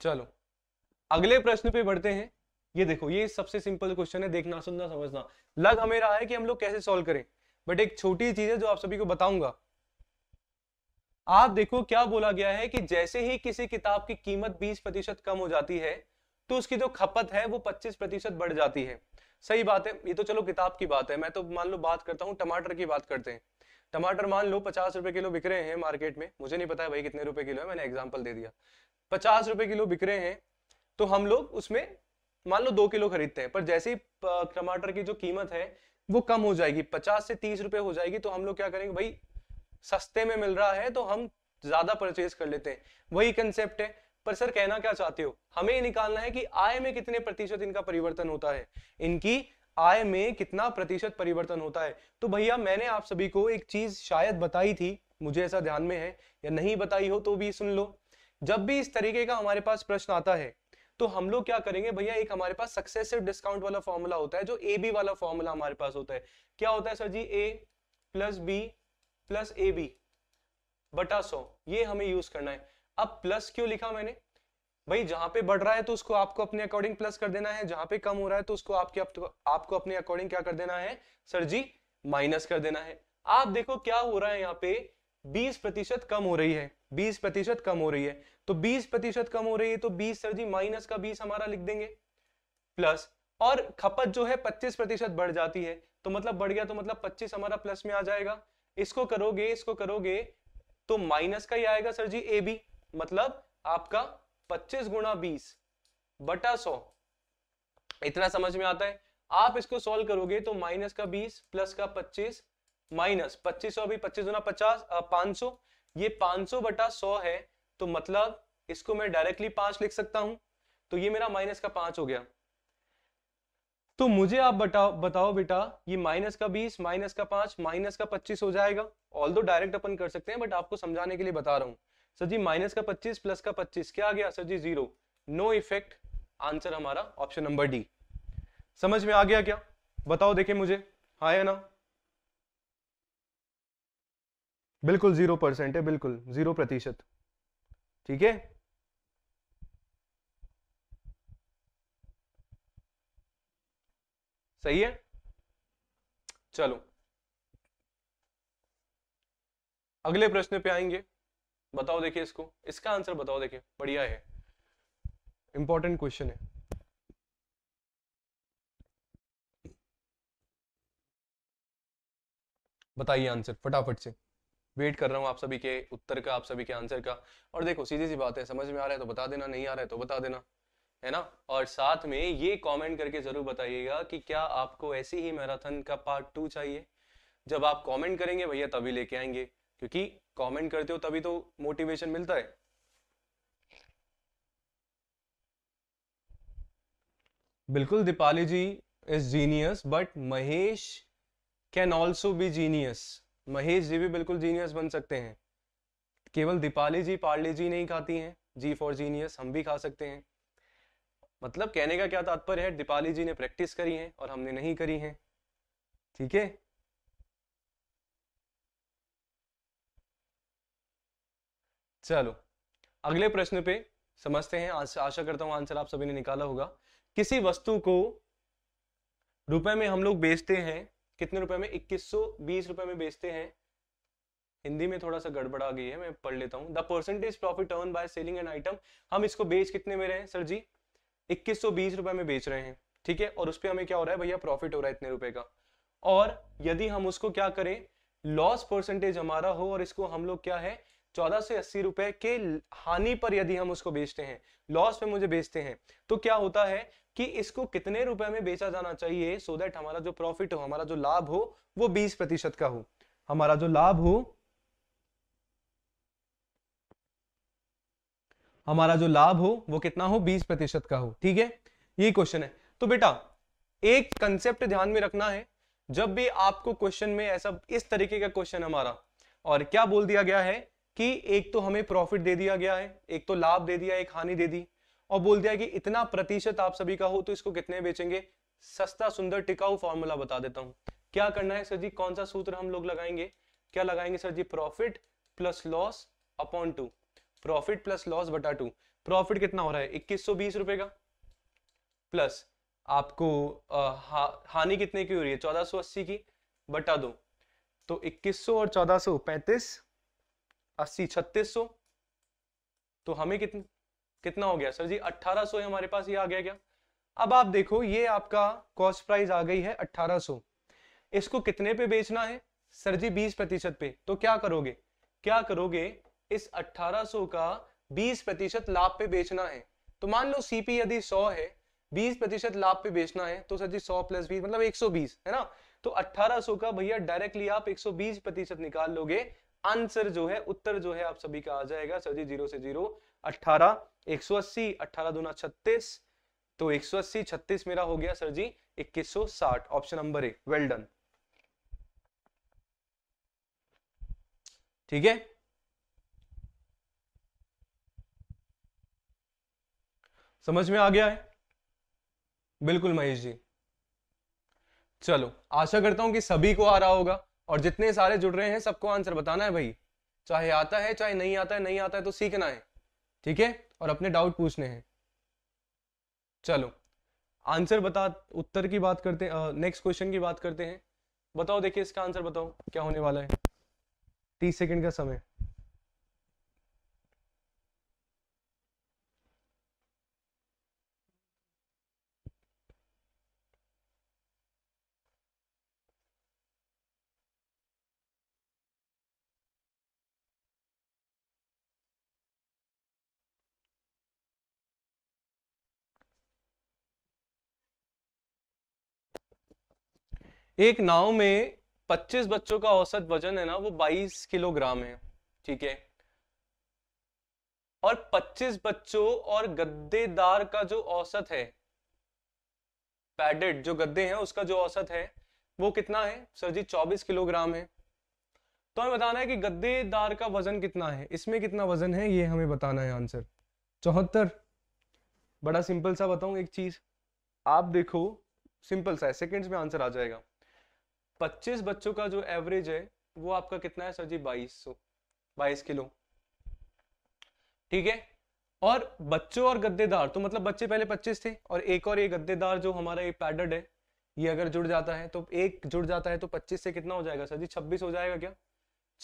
चलो अगले प्रश्न पे बढ़ते हैं ये देखो ये सबसे सिंपल क्वेश्चन है देखना सुनना समझना लग हमें रहा है कि हम लोग कैसे सॉल्व करें बट एक छोटी चीज है जो आप सभी को बताऊंगा आप देखो क्या बोला गया है कि जैसे ही किसी किताब की कीमत 20 प्रतिशत कम हो जाती है तो उसकी जो खपत है वो 25 प्रतिशत बढ़ जाती है सही बात है ये तो चलो किताब की बात है मैं तो मान लो बात करता हूँ टमाटर की बात करते हैं टमाटर मान लो पचास रुपए किलो बिक रहे हैं मार्केट में मुझे नहीं पता है भाई कितने रुपए किलो है मैंने एग्जाम्पल दे दिया पचास रुपए किलो बिक रहे हैं तो हम लोग उसमें मान लो दो किलो खरीदते हैं पर जैसे ही टमाटर की जो कीमत है वो कम हो जाएगी पचास से तीस रुपए हो जाएगी तो हम लोग क्या करेंगे भाई सस्ते में मिल रहा है तो हम ज्यादा परचेज कर लेते हैं वही कंसेप्ट है पर सर कहना क्या चाहते हो हमें ये निकालना है कि आय में कितने प्रतिशत इनका परिवर्तन होता है इनकी आय में कितना प्रतिशत परिवर्तन होता है तो भैया मैंने आप सभी को एक चीज शायद बताई थी मुझे ऐसा ध्यान में है या नहीं बताई हो तो भी सुन लो जब भी इस तरीके का हमारे पास प्रश्न आता है तो हम लोग क्या करेंगे भैया एक हमारे पास सक्सेसिव डिस्काउंट वाला फॉर्मूला होता है जो ए बी वाला फॉर्मूला हमारे पास होता है क्या होता है सर जी A plus B plus A B बटा सौ ये हमें यूज करना है अब प्लस क्यों लिखा मैंने भाई जहां पे बढ़ रहा है तो उसको आपको अपने अकॉर्डिंग प्लस कर देना है जहां पे कम हो रहा है तो उसको आपके आपको अपने अकॉर्डिंग क्या कर देना है सर जी माइनस कर देना है आप देखो क्या हो रहा है यहाँ पे 20 प्रतिशत कम हो रही है 20 प्रतिशत कम हो रही है तो 20 प्रतिशत कम हो रही है तो 20 सर जी माइनस का 20 हमारा लिख देंगे प्लस और खपत जो है 25 प्रतिशत बढ़ जाती है तो मतलब बढ़ गया तो मतलब 25 हमारा प्लस में आ जाएगा इसको करोगे इसको करोगे तो माइनस का ही आएगा सर जी ए बी मतलब आपका 25 गुणा बीस बटा सौ इतना समझ में आता है आप इसको सॉल्व करोगे तो माइनस का 20 प्लस का 25 माइनस पच्चीस सौ अभी पच्चीस गुना पचास पांच सौ ये 500 बटा सौ है तो मतलब इसको मैं डायरेक्टली पांच लिख सकता हूं तो ये मेरा माइनस का पांच हो गया तो मुझे आप बताओ बताओ बेटा ये माइनस का बीस माइनस का पांच माइनस का पच्चीस हो जाएगा ऑल दो डायरेक्ट अपन कर सकते हैं बट आपको समझाने के लिए बता रहा हूं सर जी माइनस का पच्चीस प्लस का पच्चीस क्या आ गया सर जी जीरो नो इफेक्ट आंसर हमारा ऑप्शन नंबर डी समझ में आ गया क्या बताओ देखे मुझे हाँ या ना बिल्कुल जीरो परसेंट है बिल्कुल जीरो प्रतिशत ठीक है सही है चलो अगले प्रश्न पे आएंगे बताओ देखिए इसको इसका आंसर बताओ देखिए बढ़िया है इंपॉर्टेंट क्वेश्चन है बताइए आंसर फटाफट से वेट कर रहा हूं आप सभी के उत्तर का आप सभी के आंसर का और देखो सीधी सी बात है समझ में आ रहा है तो बता देना नहीं आ रहा है तो बता देना है ना और साथ में ये कमेंट करके जरूर बताइएगा कि क्या आपको ऐसी ही मैराथन का पार्ट टू चाहिए जब आप कमेंट करेंगे भैया तभी लेके आएंगे क्योंकि कमेंट करते हो तभी तो मोटिवेशन मिलता है बिल्कुल Deepali ji is genius but Mahesh can also be genius Mahesh ji भी बिल्कुल जीनियस बन सकते हैं केवल दीपाली जी पार्ले जी नहीं खाती हैं जी फॉर जीनियस हम भी खा सकते हैं मतलब कहने का क्या तात्पर्य है दीपाली जी ने प्रैक्टिस करी है और हमने नहीं करी है ठीक है चलो अगले प्रश्न पे समझते हैं आशा करता हूं आंसर आप सभी ने निकाला होगा किसी वस्तु को रुपए में हम लोग बेचते हैं कितने रुपए में इक्कीस सौ बीस रुपए में बेचते हैं हिंदी में थोड़ा सा गड़बड़ा गई है मैं पढ़ लेता हूँ the percentage profit earn by selling an item हम इसको बेच कितने में रहे हैं सर जी इक्कीस रुपए में बेच रहे हैं ठीक है और उस पर हमें क्या हो रहा है भैया प्रॉफिट हो रहा है इतने रुपए का और यदि हम उसको क्या करें लॉस परसेंटेज हमारा हो और इसको हम लोग क्या है चौदह से अस्सी रुपए के हानि पर यदि हम उसको बेचते हैं लॉस पे मुझे बेचते हैं तो क्या होता है कि इसको कितने रुपए में बेचा जाना चाहिए सो so देट हमारा जो प्रॉफिट हो हमारा जो लाभ हो वो बीस प्रतिशत का हो हमारा जो लाभ हो हमारा जो लाभ हो वो कितना हो बीस प्रतिशत का हो ठीक है ये क्वेश्चन है तो बेटा एक कंसेप्ट ध्यान में रखना है जब भी आपको क्वेश्चन में ऐसा इस तरीके का क्वेश्चन हमारा और क्या बोल दिया गया है कि एक तो हमें प्रॉफिट दे दिया गया है एक तो लाभ दे दिया एक हानि दे दी और बोल दिया कि इतना प्रतिशत आप सभी का हो तो इसको कितने बेचेंगे सस्ता सुंदर टिकाऊ फॉर्मूला बता देता हूं क्या करना है सर जी कौन सा सूत्र हम लोग लगाएंगे क्या लगाएंगे सर जी profit plus loss upon two profit plus loss बटा टू प्रॉफिट कितना हो रहा है इक्कीस सौ बीस रुपए का प्लस आपको हानि कितने की हो रही है चौदह सो अस्सी की बटा दो तो इक्कीस सौ और चौदह सौ पैंतीस अस्सी छत्तीस सौ तो हमें कित कितना हो गया सर जी अट्ठारह सो हमारे पास ये आ गया क्या अब आप देखो ये आपका कॉस्ट प्राइस आ गई है अट्ठारह सो इसको कितने पे बेचना है सर जी बीस प्रतिशत पे तो क्या करोगे क्या करोगे इस 1800 का 20 प्रतिशत लाभ पे बेचना है तो मान लो सीपी यदि 100 है 20 प्रतिशत लाभ पे बेचना है तो सर जी सौ प्लस बीस मतलब 120 है ना तो 1800 का भैया डायरेक्टली आप 120 प्रतिशत निकाल लोगे आंसर जो है उत्तर जो है आप सभी का आ जाएगा सर जी जीरो से जीरो अट्ठारह एक सौ अस्सी अट्ठारह दूना छत्तीस तो एक सौ अस्सी छत्तीस मेरा हो गया सर जी इक्कीस सौ साठ option number A well done ठीक है समझ में आ गया है बिल्कुल महेश जी चलो आशा करता हूं कि सभी को आ रहा होगा और जितने सारे जुड़ रहे हैं सबको आंसर बताना है भाई चाहे आता है चाहे नहीं आता है नहीं आता है तो सीखना है ठीक है और अपने डाउट पूछने हैं चलो आंसर बता उत्तर की बात करते हैं नेक्स्ट क्वेश्चन की बात करते हैं बताओ देखिए इसका आंसर बताओ क्या होने वाला है तीस सेकंड का समय एक नाव में 25 बच्चों का औसत वजन है ना वो 22 किलोग्राम है ठीक है और 25 बच्चों और गद्देदार का जो औसत है पैडेड जो गद्दे हैं उसका जो औसत है वो कितना है सर जी 24 किलोग्राम है तो हमें बताना है कि गद्देदार का वजन कितना है इसमें कितना वजन है ये हमें बताना है आंसर चौहत्तर बड़ा सिंपल सा बताऊं एक चीज आप देखो सिंपल सा है सेकेंड्स में आंसर आ जाएगा 25 बच्चों का जो एवरेज है वो आपका कितना है सर जी बाईस सौ बाईस किलो ठीक है और बच्चों और गद्देदार तो मतलब बच्चे पहले 25 थे और एक और ये गद्देदार जो हमारा ये पैडर्ड है ये अगर जुड़ जाता है तो एक जुड़ जाता है तो 25 से कितना हो जाएगा सर जी 26 हो जाएगा क्या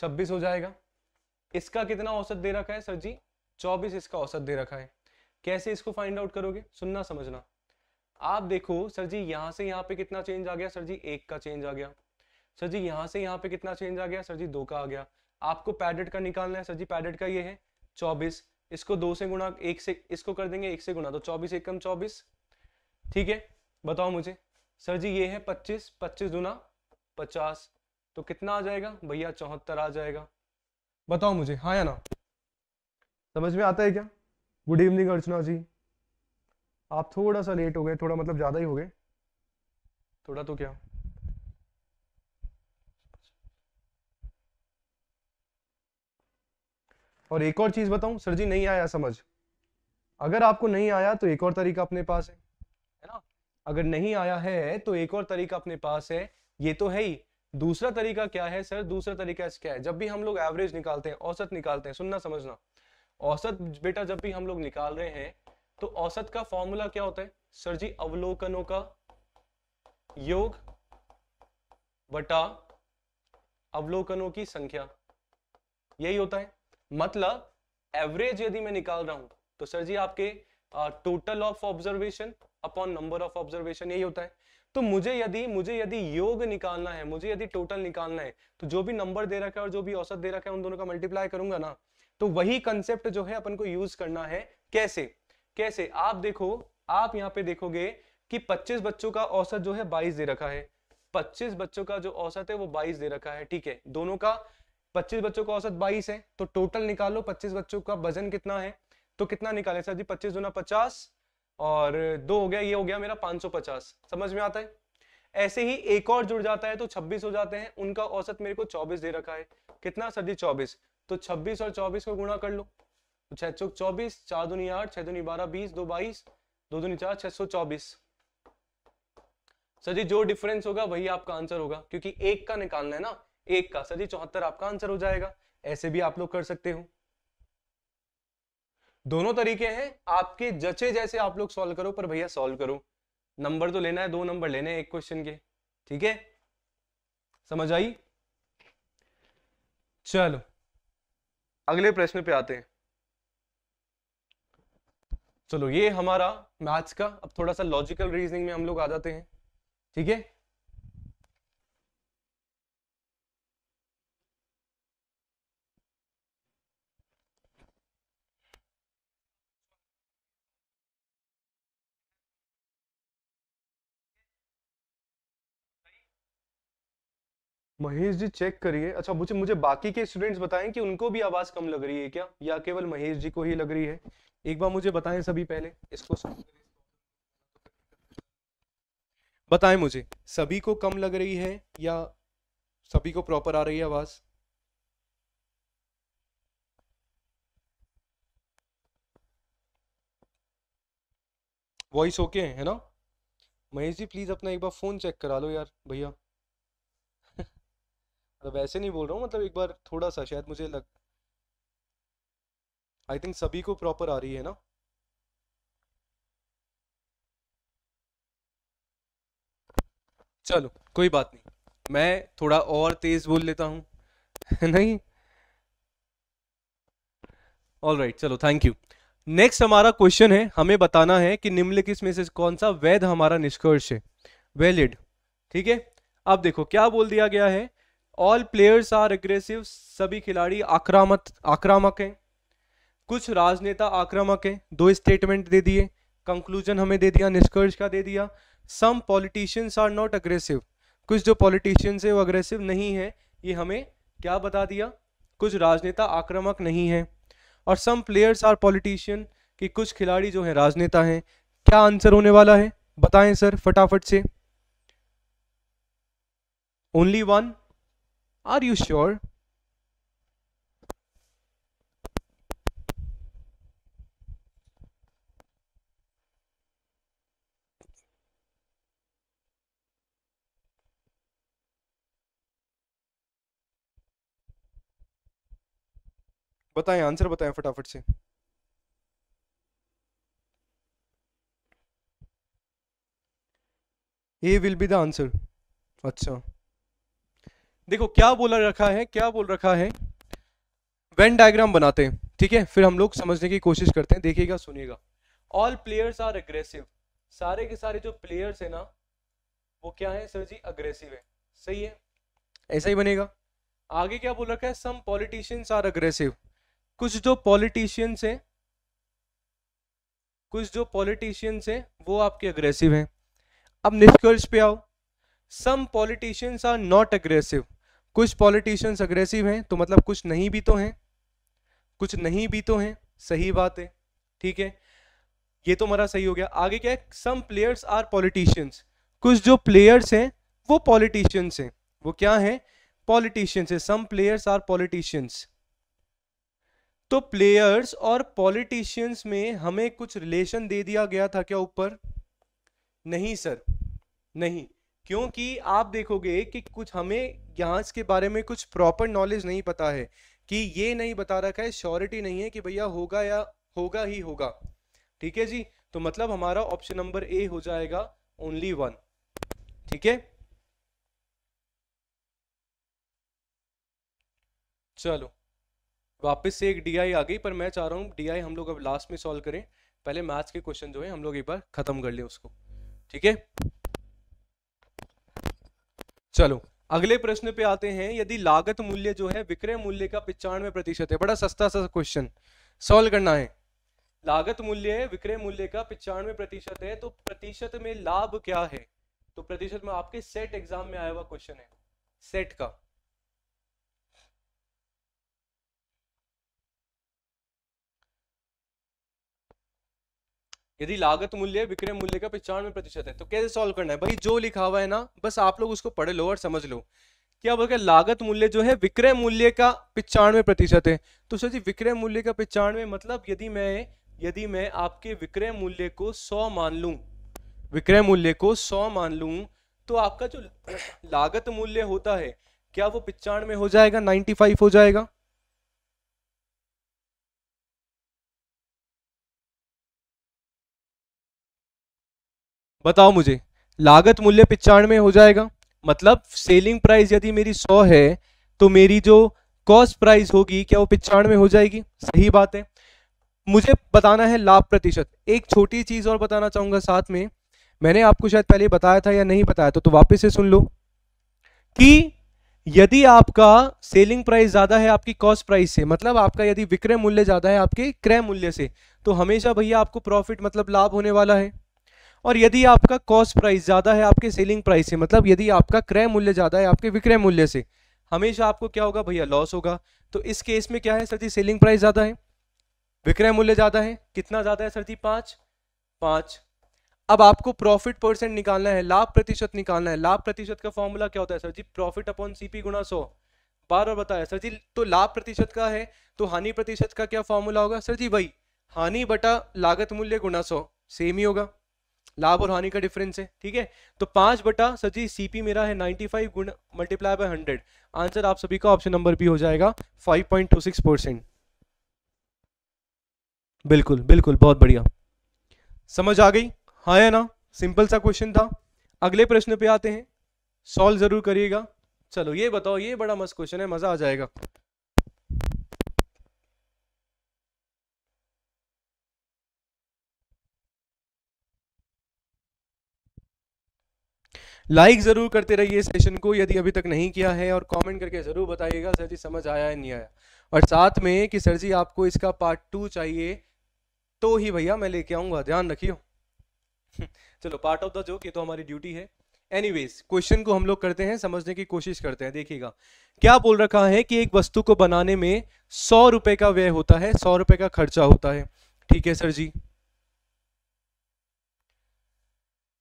26 हो जाएगा इसका कितना औसत दे रखा है सर जी 24 इसका औसत दे रखा है कैसे इसको फाइंड आउट करोगे सुनना समझना आप देखो सर जी यहाँ से यहाँ पे कितना चेंज आ गया सर जी एक का चेंज आ गया सर जी यहाँ से यहाँ पे कितना चेंज आ गया सर जी दो का आ गया आपको पैडेट का निकालना है सर जी पैडेट का ये है चौबीस इसको दो से गुणा एक से इसको कर देंगे एक से गुणा तो चौबीस एक कम चौबीस ठीक है बताओ मुझे सर जी ये है पच्चीस पच्चीस गुना पचास तो कितना आ जाएगा भैया चौहत्तर आ जाएगा बताओ मुझे हाँ या ना समझ में आता है क्या गुड इवनिंग अर्चना जी आप थोड़ा सा लेट हो गए थोड़ा मतलब ज़्यादा ही हो गए थोड़ा तो क्या और एक और चीज़ बताऊं सर जी नहीं आया समझ अगर आपको नहीं आया तो एक और तरीका अपने पास है है ना अगर नहीं आया है तो एक और तरीका अपने पास है ये तो है ही दूसरा तरीका क्या है सर दूसरा तरीका क्या है जब भी हम लोग एवरेज निकालते हैं औसत निकालते हैं सुनना समझना औसत बेटा जब भी हम लोग निकाल रहे हैं तो औसत का फॉर्मूला क्या होता है सर जी अवलोकनों का योग बटा अवलोकनों की संख्या यही होता है मतलब एवरेज यदि मैं निकाल रहा हूं तो सर जी आपके total of observation upon number of observation यही होता है तो मुझे यदि मुझे यदि योग निकालना है मुझे यदि टोटल निकालना है तो जो भी नंबर दे रखा है और जो भी औसत दे रखा है उन दोनों का मल्टीप्लाई करूंगा ना तो वही कंसेप्ट जो है अपन को यूज करना है कैसे कैसे आप देखो आप यहाँ पे देखोगे कि 25 बच्चों का औसत जो है 22 दे रखा है 25 बच्चों का जो औसत है वो 22 दे रखा है ठीक है दोनों का 25 बच्चों का औसत 22 है तो टोटल निकालो 25 बच्चों का वजन कितना है तो कितना निकाले सर जी पच्चीस दुना पचास और दो हो गया ये हो गया मेरा 550 समझ में आता है ऐसे ही एक और जुड़ जाता है तो 26 हो जाते हैं उनका औसत मेरे को 24 दे रखा है कितना सर जी 24 तो 26 और 24 को गुणा कर लो तो छह चौक चौबीस चार दुनी आठ छह दुनी बारह बीस दो बाईस दो दुनी चार छह सौ चौबीस सर जी जो डिफरेंस होगा वही आपका आंसर होगा क्योंकि एक का निकालना है ना एक का सर जी चौहत्तर आपका आंसर हो जाएगा ऐसे भी आप लोग कर सकते हो दोनों तरीके हैं आपके जचे जैसे आप लोग सॉल्व करो पर भैया सॉल्व करो नंबर तो लेना है दो नंबर लेने हैं एक क्वेश्चन के ठीक है समझ आई चलो अगले प्रश्न पे आते हैं चलो ये हमारा मैथ्स का अब थोड़ा सा लॉजिकल रीजनिंग में हम लोग आ जाते हैं ठीक है महेश जी चेक करिए अच्छा मुझे मुझे बाकी के स्टूडेंट्स बताएं कि उनको भी आवाज कम लग रही है क्या या केवल महेश जी को ही लग रही है एक बार मुझे बताएं सभी पहले इसको बताएं मुझे सभी को कम लग रही है या सभी को प्रॉपर आ रही है आवाज़ वॉइस ओके है ना महेश जी प्लीज़ अपना एक बार फ़ोन चेक करा लो यार भैया मतलब वैसे नहीं बोल रहा हूँ मतलब एक बार थोड़ा सा शायद मुझे लग आई थिंक सभी को प्रॉपर आ रही है ना चलो कोई बात नहीं मैं थोड़ा और तेज बोल लेता हूँ नहीं ऑल राइट right, चलो थैंक यू नेक्स्ट हमारा क्वेश्चन है हमें बताना है कि निम्नलिखित में से कौन सा वैध हमारा निष्कर्ष है वैलिड ठीक है अब देखो क्या बोल दिया गया है ऑल प्लेयर्स आर एग्रेसिव सभी खिलाड़ी आक्रामक आक्रामक हैं कुछ राजनेता आक्रामक हैं दो स्टेटमेंट दे दिए कंक्लूजन हमें दे दिया निष्कर्ष का दे दिया some politicians are not aggressive कुछ जो पॉलिटिशियंस है वो अग्रेसिव नहीं है ये हमें क्या बता दिया कुछ राजनेता आक्रामक नहीं है और सम प्लेयर्स आर पॉलिटिशियन कि कुछ खिलाड़ी जो हैं राजनेता हैं क्या आंसर होने वाला है बताएं सर फटाफट से only one Are you sure? बताएं आंसर बताएं फटाफट से A will be the answer अच्छा देखो क्या बोला रखा है क्या बोल रखा है वेन डायग्राम बनाते हैं ठीक है फिर हम लोग समझने की कोशिश करते हैं देखिएगा सुनिएगा ऑल प्लेयर्स आर अग्रेसिव सारे के सारे जो प्लेयर्स है ना वो क्या है सर जी अग्रेसिव है सही है ऐसा ही बनेगा आगे क्या बोल रखा है सम पॉलिटिशियंस आर अग्रेसिव कुछ जो पॉलिटिशियंस हैं कुछ जो पॉलिटिशियंस हैं वो आपके अग्रेसिव हैं अब निष्कर्ष पे आओ some politicians are not aggressive कुछ पॉलिटिशियंस अग्रेसिव हैं तो मतलब कुछ नहीं भी तो हैं कुछ नहीं भी तो हैं सही बात है ठीक है ये तो हमारा सही हो गया आगे क्या है सम प्लेयर्स आर पॉलिटिशियंस कुछ जो प्लेयर्स हैं वो पॉलिटिशियंस हैं वो क्या है पॉलिटिशियंस है सम प्लेयर्स आर पॉलिटिशियंस तो प्लेयर्स और पॉलिटिशियंस में हमें कुछ रिलेशन दे दिया गया था क्या ऊपर नहीं सर नहीं क्योंकि आप देखोगे कि कुछ हमें यहाँ इसके बारे में कुछ प्रॉपर नॉलेज नहीं पता है कि ये नहीं बता रखा है श्योरिटी नहीं है कि भैया होगा या होगा ही होगा ठीक है जी तो मतलब हमारा ऑप्शन नंबर ए हो जाएगा ओनली वन ठीक है चलो वापस से एक डीआई आ गई पर मैं चाह रहा हूँ डीआई हम लोग अब लास्ट में सॉल्व करें पहले मैथ्स के क्वेश्चन जो है हम लोग एक बार खत्म कर लें उसको ठीक है चलो अगले प्रश्न पे आते हैं यदि लागत मूल्य जो है विक्रय मूल्य का पिचानवे प्रतिशत है बड़ा सस्ता सा क्वेश्चन सॉल्व करना है लागत मूल्य विक्रय मूल्य का पिचानवे प्रतिशत है तो प्रतिशत में लाभ क्या है तो प्रतिशत में आपके सेट एग्जाम में आया हुआ क्वेश्चन है सेट का यदि लागत मूल्य विक्रय मूल्य का पचानवे प्रतिशत है तो कैसे सॉल्व करना है भाई जो लिखा हुआ है ना बस आप लोग उसको पढ़ लो और समझ लो क्या बोलकर लागत मूल्य जो है विक्रय मूल्य का पिचानवे प्रतिशत है तो सर जी विक्रय मूल्य का पिचानवे मतलब यदि मैं यदि मैं आपके विक्रय मूल्य को सौ मान लू विक्रय मूल्य को सौ मान लू तो आपका जो लागत मूल्य होता है क्या वो पिचानवे हो जाएगा नाइन्टी फाइव हो जाएगा बताओ मुझे लागत मूल्य पिचानवे हो जाएगा मतलब सेलिंग प्राइस यदि मेरी सौ है तो मेरी जो कॉस्ट प्राइस होगी क्या वो पिचानवे हो जाएगी सही बात है मुझे बताना है लाभ प्रतिशत एक छोटी चीज़ और बताना चाहूँगा साथ में मैंने आपको शायद पहले बताया था या नहीं बताया था तो वापस से सुन लो कि यदि आपका सेलिंग प्राइस ज़्यादा है आपकी कॉस्ट प्राइस से मतलब आपका यदि विक्रय मूल्य ज़्यादा है आपके क्रय मूल्य से तो हमेशा भैया आपको प्रॉफिट मतलब लाभ होने वाला है और यदि आपका कॉस्ट प्राइस ज़्यादा है आपके सेलिंग प्राइस से मतलब यदि आपका क्रय मूल्य ज़्यादा है आपके विक्रय मूल्य से हमेशा आपको क्या होगा भैया लॉस होगा तो इस केस में क्या है सर जी सेलिंग प्राइस ज़्यादा है विक्रय मूल्य ज़्यादा है कितना ज़्यादा है सर जी पाँच पाँच अब आपको प्रॉफिट परसेंट निकालना है लाभ प्रतिशत निकालना है लाभ प्रतिशत का फॉर्मूला क्या होता है सर जी प्रॉफिट अपॉन सीपी गुणा सौ बार बार बताया सर जी तो लाभ प्रतिशत का है तो हानि प्रतिशत का क्या फॉर्मूला होगा सर जी वही हानि बटा लागत मूल्य गुणा सौ सेम ही होगा लाभ और हानि का डिफरेंस है ठीक है तो पांच बटा सर जी सीपी मेरा है 95 फाइव गुण मल्टीप्लाई बाय हंड्रेड आंसर आप सभी का ऑप्शन नंबर बी हो जाएगा 5.26 परसेंट बिल्कुल बिल्कुल बहुत बढ़िया समझ आ गई हाँ या ना सिंपल सा क्वेश्चन था अगले प्रश्न पे आते हैं सॉल्व जरूर करिएगा चलो ये बताओ ये बड़ा मस्त क्वेश्चन है मजा आ जाएगा लाइक ज़रूर करते रहिए सेशन को यदि अभी तक नहीं किया है और कमेंट करके ज़रूर बताइएगा सर जी समझ आया है नहीं आया और साथ में कि सर जी आपको इसका पार्ट टू चाहिए तो ही भैया मैं लेके आऊँगा ध्यान रखियो चलो पार्ट ऑफ द जो ये तो हमारी ड्यूटी है एनीवेज क्वेश्चन को हम लोग करते हैं समझने की कोशिश करते हैं देखिएगा क्या बोल रखा है कि एक वस्तु को बनाने में सौ रुपए का व्यय होता है सौ रुपए का खर्चा होता है ठीक है सर जी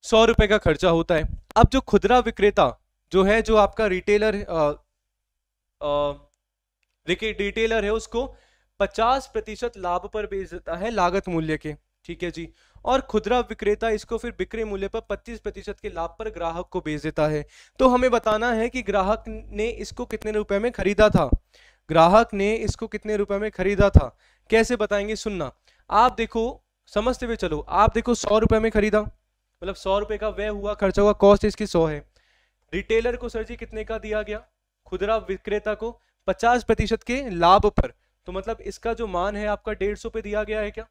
सौ रुपए का खर्चा होता है अब जो खुदरा विक्रेता जो है जो आपका रिटेलर देखिए रिटेलर है उसको पचास प्रतिशत लाभ पर बेच देता है लागत मूल्य के ठीक है जी और खुदरा विक्रेता इसको फिर बिक्री मूल्य पर 25 प्रतिशत के लाभ पर ग्राहक को बेच देता है तो हमें बताना है कि ग्राहक ने इसको कितने रुपए में खरीदा था ग्राहक ने इसको कितने रुपए में खरीदा था कैसे बताएंगे सुनना आप देखो समझते हुए चलो आप देखो सौ रुपए में खरीदा मतलब सौ रुपए का वह हुआ खर्चा हुआ कॉस्ट इसकी सौ है रिटेलर को सर जी कितने का दिया गया खुदरा विक्रेता को पचास प्रतिशत के लाभ पर तो मतलब इसका जो मान है आपका डेढ़ सौ पे दिया गया है क्या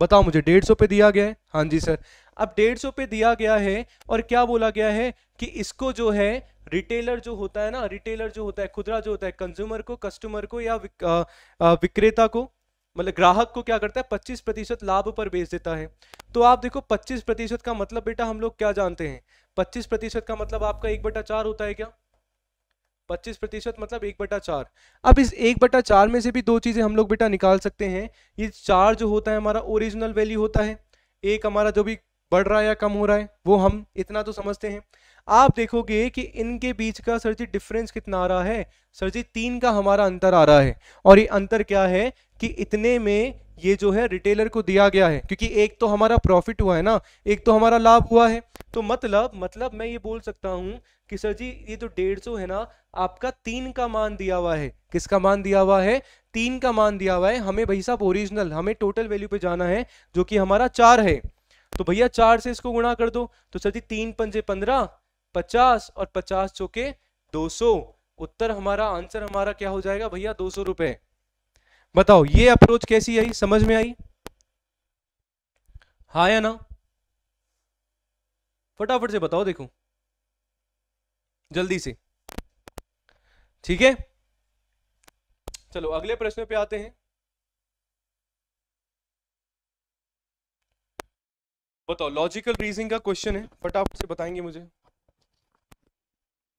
बताओ मुझे डेढ़ सौ पे दिया गया है हाँ जी सर अब डेढ़ सौ पे दिया गया है और क्या बोला गया है कि इसको जो है रिटेलर जो होता है ना रिटेलर जो होता है खुदरा जो होता है कंज्यूमर को कस्टमर को या विक, आ, आ, विक्रेता को मतलब ग्राहक को क्या करता है पच्चीस प्रतिशत लाभ पर बेच देता है तो आप देखो पच्चीस प्रतिशत का मतलब बेटा हम लोग क्या जानते हैं पच्चीस प्रतिशत का मतलब आपका एक बटा चार होता है क्या पच्चीस प्रतिशत मतलब एक बटा चार अब इस एक बटा चार में से भी दो चीज़ें हम लोग बेटा निकाल सकते हैं ये चार जो होता है हमारा ओरिजिनल वैल्यू होता है एक हमारा जो भी बढ़ रहा है या कम हो रहा है वो हम इतना तो समझते हैं आप देखोगे कि इनके बीच का सर जी डिफरेंस कितना आ रहा है सर जी तीन का हमारा अंतर आ रहा है और ये अंतर क्या है कि इतने में ये जो है रिटेलर को दिया गया है क्योंकि एक तो हमारा प्रॉफिट हुआ है ना एक तो हमारा लाभ हुआ है तो मतलब मतलब मैं ये बोल सकता हूँ कि सर जी ये जो तो डेढ़ सौ है ना आपका तीन का मान दिया हुआ है किसका मान दिया हुआ है तीन का मान दिया हुआ है हमें भाई साहब ओरिजिनल हमें टोटल वैल्यू पे जाना है जो कि हमारा चार है तो भैया चार से इसको गुणा कर दो तो सर जी तीन पंजे पंद्रह पचास और पचास चौके दो सौ उत्तर हमारा आंसर हमारा क्या हो जाएगा भैया दो सौ रुपए बताओ ये अप्रोच कैसी आई समझ में आई हा या ना फटाफट से बताओ देखो जल्दी से ठीक है चलो अगले प्रश्न पे आते हैं बताओ लॉजिकल रीजनिंग का क्वेश्चन है फटाफट से बताएंगे मुझे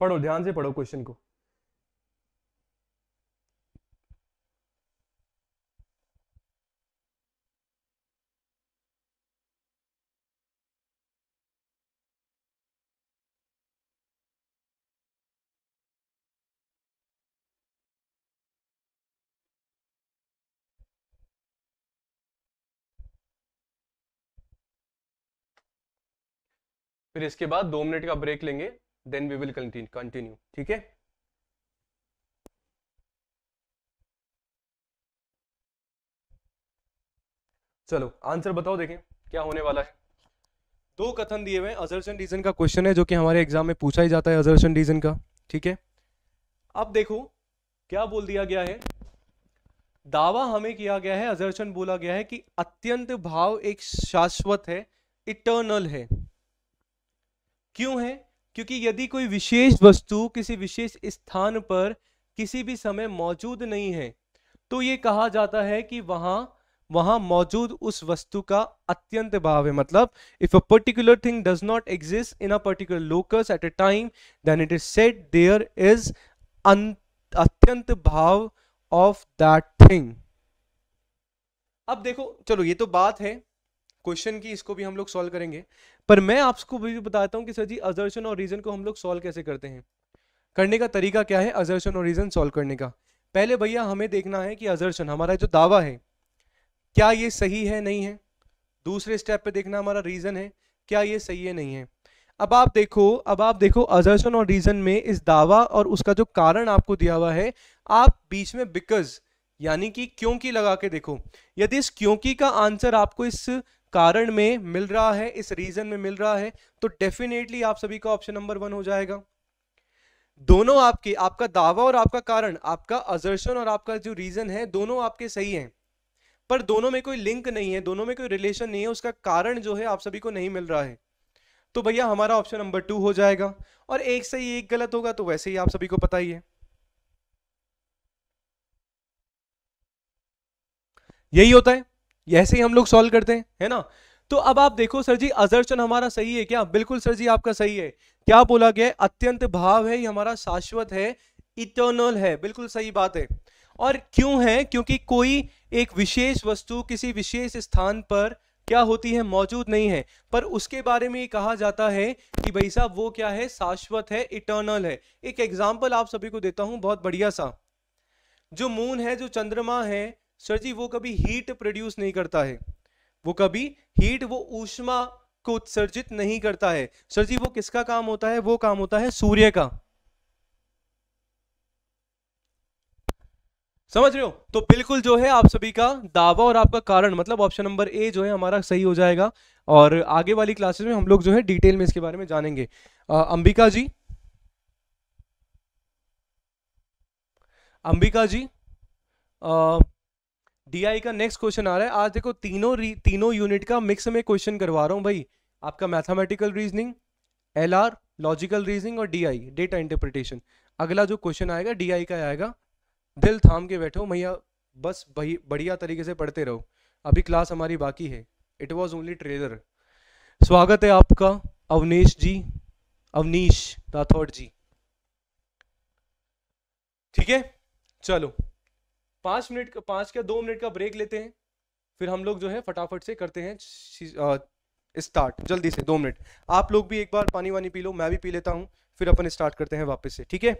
पढ़ो ध्यान से पढ़ो क्वेश्चन को फिर इसके बाद दो मिनट का ब्रेक लेंगे देन वी विल कंटिन्यू ठीक है चलो आंसर बताओ देखें क्या होने वाला है दो कथन दिए हुए अजर्शन रीजन का क्वेश्चन है जो कि हमारे एग्जाम में पूछा ही जाता है अजर्शन रीजन का ठीक है अब देखो क्या बोल दिया गया है दावा हमें किया गया है अजर्शन बोला गया है कि अत्यंत भाव एक शाश्वत है इटर्नल है क्यों है क्योंकि यदि कोई विशेष वस्तु किसी विशेष स्थान पर किसी भी समय मौजूद नहीं है तो ये कहा जाता है कि वहां वहां मौजूद उस वस्तु का अत्यंत भाव है मतलब if a particular thing does not exist in a particular locus at a time then it is set there is अत्यंत भाव ऑफ दैट थिंग अब देखो चलो ये तो बात है क्वेश्चन की इसको भी हम लोग सॉल्व करेंगे पर मैं आपको भी बताता हूँ कि सर जी अजर्शन और रीजन को हम लोग सॉल्व कैसे करते हैं करने का तरीका क्या है अजर्शन और रीजन सॉल्व करने का पहले भैया हमें देखना है कि अजर्शन हमारा जो दावा है क्या ये सही है नहीं है दूसरे स्टेप पे देखना हमारा रीजन है क्या ये सही है नहीं है अब आप देखो अब आप देखो अजर्शन और रीजन में इस दावा और उसका जो कारण आपको दिया हुआ है आप बीच में बिकज यानी कि क्योंकि लगा के देखो यदि इस क्योंकि का आंसर आपको इस कारण में मिल रहा है इस रीजन में मिल रहा है तो डेफिनेटली आप सभी का ऑप्शन नंबर वन हो जाएगा दोनों आपके आपका दावा और आपका कारण आपका अजर्शन और आपका जो रीजन है दोनों आपके सही हैं पर दोनों में कोई लिंक नहीं है दोनों में कोई रिलेशन नहीं है उसका कारण जो है आप सभी को नहीं मिल रहा है तो भैया हमारा ऑप्शन नंबर टू हो जाएगा और एक सही एक गलत होगा तो वैसे ही आप सभी को पता ही है यही होता है ऐसे ही हम लोग सॉल्व करते हैं है ना तो अब आप देखो सर जी अजर्शन हमारा सही है क्या बिल्कुल सर जी आपका सही है क्या बोला गया अत्यंत भाव है ये हमारा शाश्वत है इटर्नल है बिल्कुल सही बात है और क्यों है क्योंकि कोई एक विशेष वस्तु किसी विशेष स्थान पर क्या होती है मौजूद नहीं है पर उसके बारे में ये कहा जाता है कि भाई साहब वो क्या है शाश्वत है इटर्नल है एक एग्जाम्पल आप सभी को देता हूं बहुत बढ़िया सा जो मून है जो चंद्रमा है सर जी वो कभी हीट प्रोड्यूस नहीं करता है वो कभी हीट वो ऊष्मा को उत्सर्जित नहीं करता है सर जी वो किसका काम होता है वो काम होता है सूर्य का समझ रहे हो तो बिल्कुल जो है आप सभी का दावा और आपका कारण मतलब ऑप्शन नंबर ए जो है हमारा सही हो जाएगा और आगे वाली क्लासेस में हम लोग जो है डिटेल में इसके बारे में जानेंगे आ, अंबिका जी अंबिका जी आ, डीआई का नेक्स्ट क्वेश्चन आ रहा है आज देखो तीनों तीनों यूनिट का मिक्स में क्वेश्चन करवा रहा हूँ भाई आपका mathematical reasoning L logical reasoning और डी डेटा इंटरप्रिटेशन अगला जो क्वेश्चन आएगा डी का आएगा दिल थाम के बैठो भैया बस बढ़िया तरीके से पढ़ते रहो अभी क्लास हमारी बाकी है इट वॉज ओनली ट्रेलर स्वागत है आपका अवनीश जी अवनीश राठौड़ जी ठीक है चलो पाँच मिनट पाँच या दो मिनट का ब्रेक लेते हैं फिर हम लोग जो है फटाफट से करते हैं स्टार्ट जल्दी से दो मिनट आप लोग भी एक बार पानी वानी पी लो मैं भी पी लेता हूँ फिर अपन स्टार्ट करते हैं वापस से ठीक है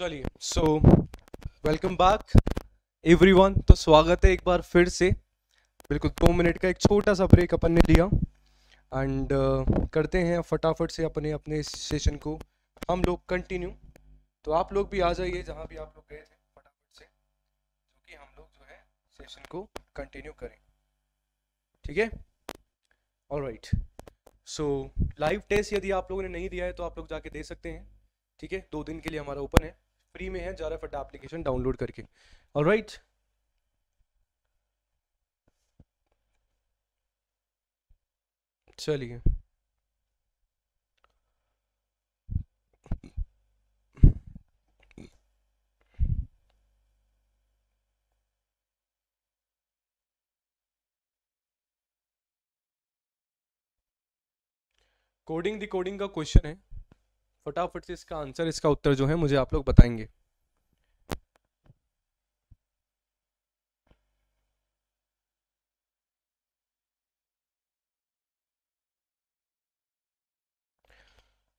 चलिए सो वेलकम बैक एवरीवन तो स्वागत है एक बार फिर से बिल्कुल दो मिनट का एक छोटा सा ब्रेक अपन ने लिया एंड uh, करते हैं फटाफट से अपने अपने सेशन को हम लोग कंटिन्यू तो आप लोग भी आ जाइए जहाँ भी आप लोग गए थे फटाफट से क्योंकि हम लोग जो है सेशन को कंटिन्यू करें ठीक है और राइट सो लाइव टेस्ट यदि आप लोगों ने नहीं दिया है तो आप लोग जाके दे सकते हैं ठीक है दो दिन के लिए हमारा ओपन है फ्री में है रहा फटा एप्लीकेशन डाउनलोड करके और राइट चलिए कोडिंग डिकोडिंग का क्वेश्चन है फटाफट से इसका आंसर इसका उत्तर जो है मुझे आप लोग बताएंगे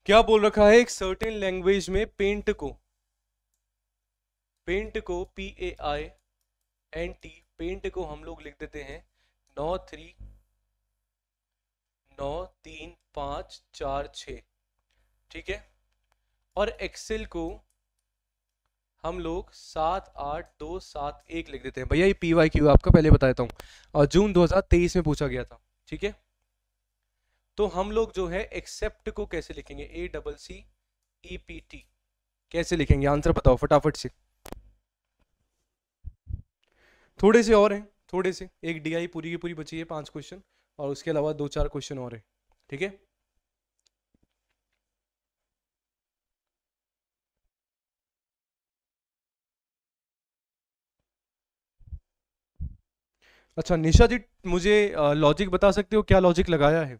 क्या बोल रखा है एक सर्टेन लैंग्वेज में पेंट को पेंट को P A I N T paint को हम लोग लिख देते हैं नौ थ्री नौ तीन पांच चार छ ठीक है और एक्सेल को हम लोग सात आठ दो सात एक लिख देते हैं भैया ये पी वाई क्यू आपका पहले बता देता हूँ और जून 2023 में पूछा गया था ठीक है तो हम लोग जो है एक्सेप्ट को कैसे लिखेंगे A double C E P T कैसे लिखेंगे आंसर बताओ फटाफट से थोड़े से और हैं थोड़े से एक डी पूरी की पूरी बची है पांच क्वेश्चन और उसके अलावा दो चार क्वेश्चन और है ठीक है अच्छा निशा जी मुझे लॉजिक बता सकते हो क्या लॉजिक लगाया है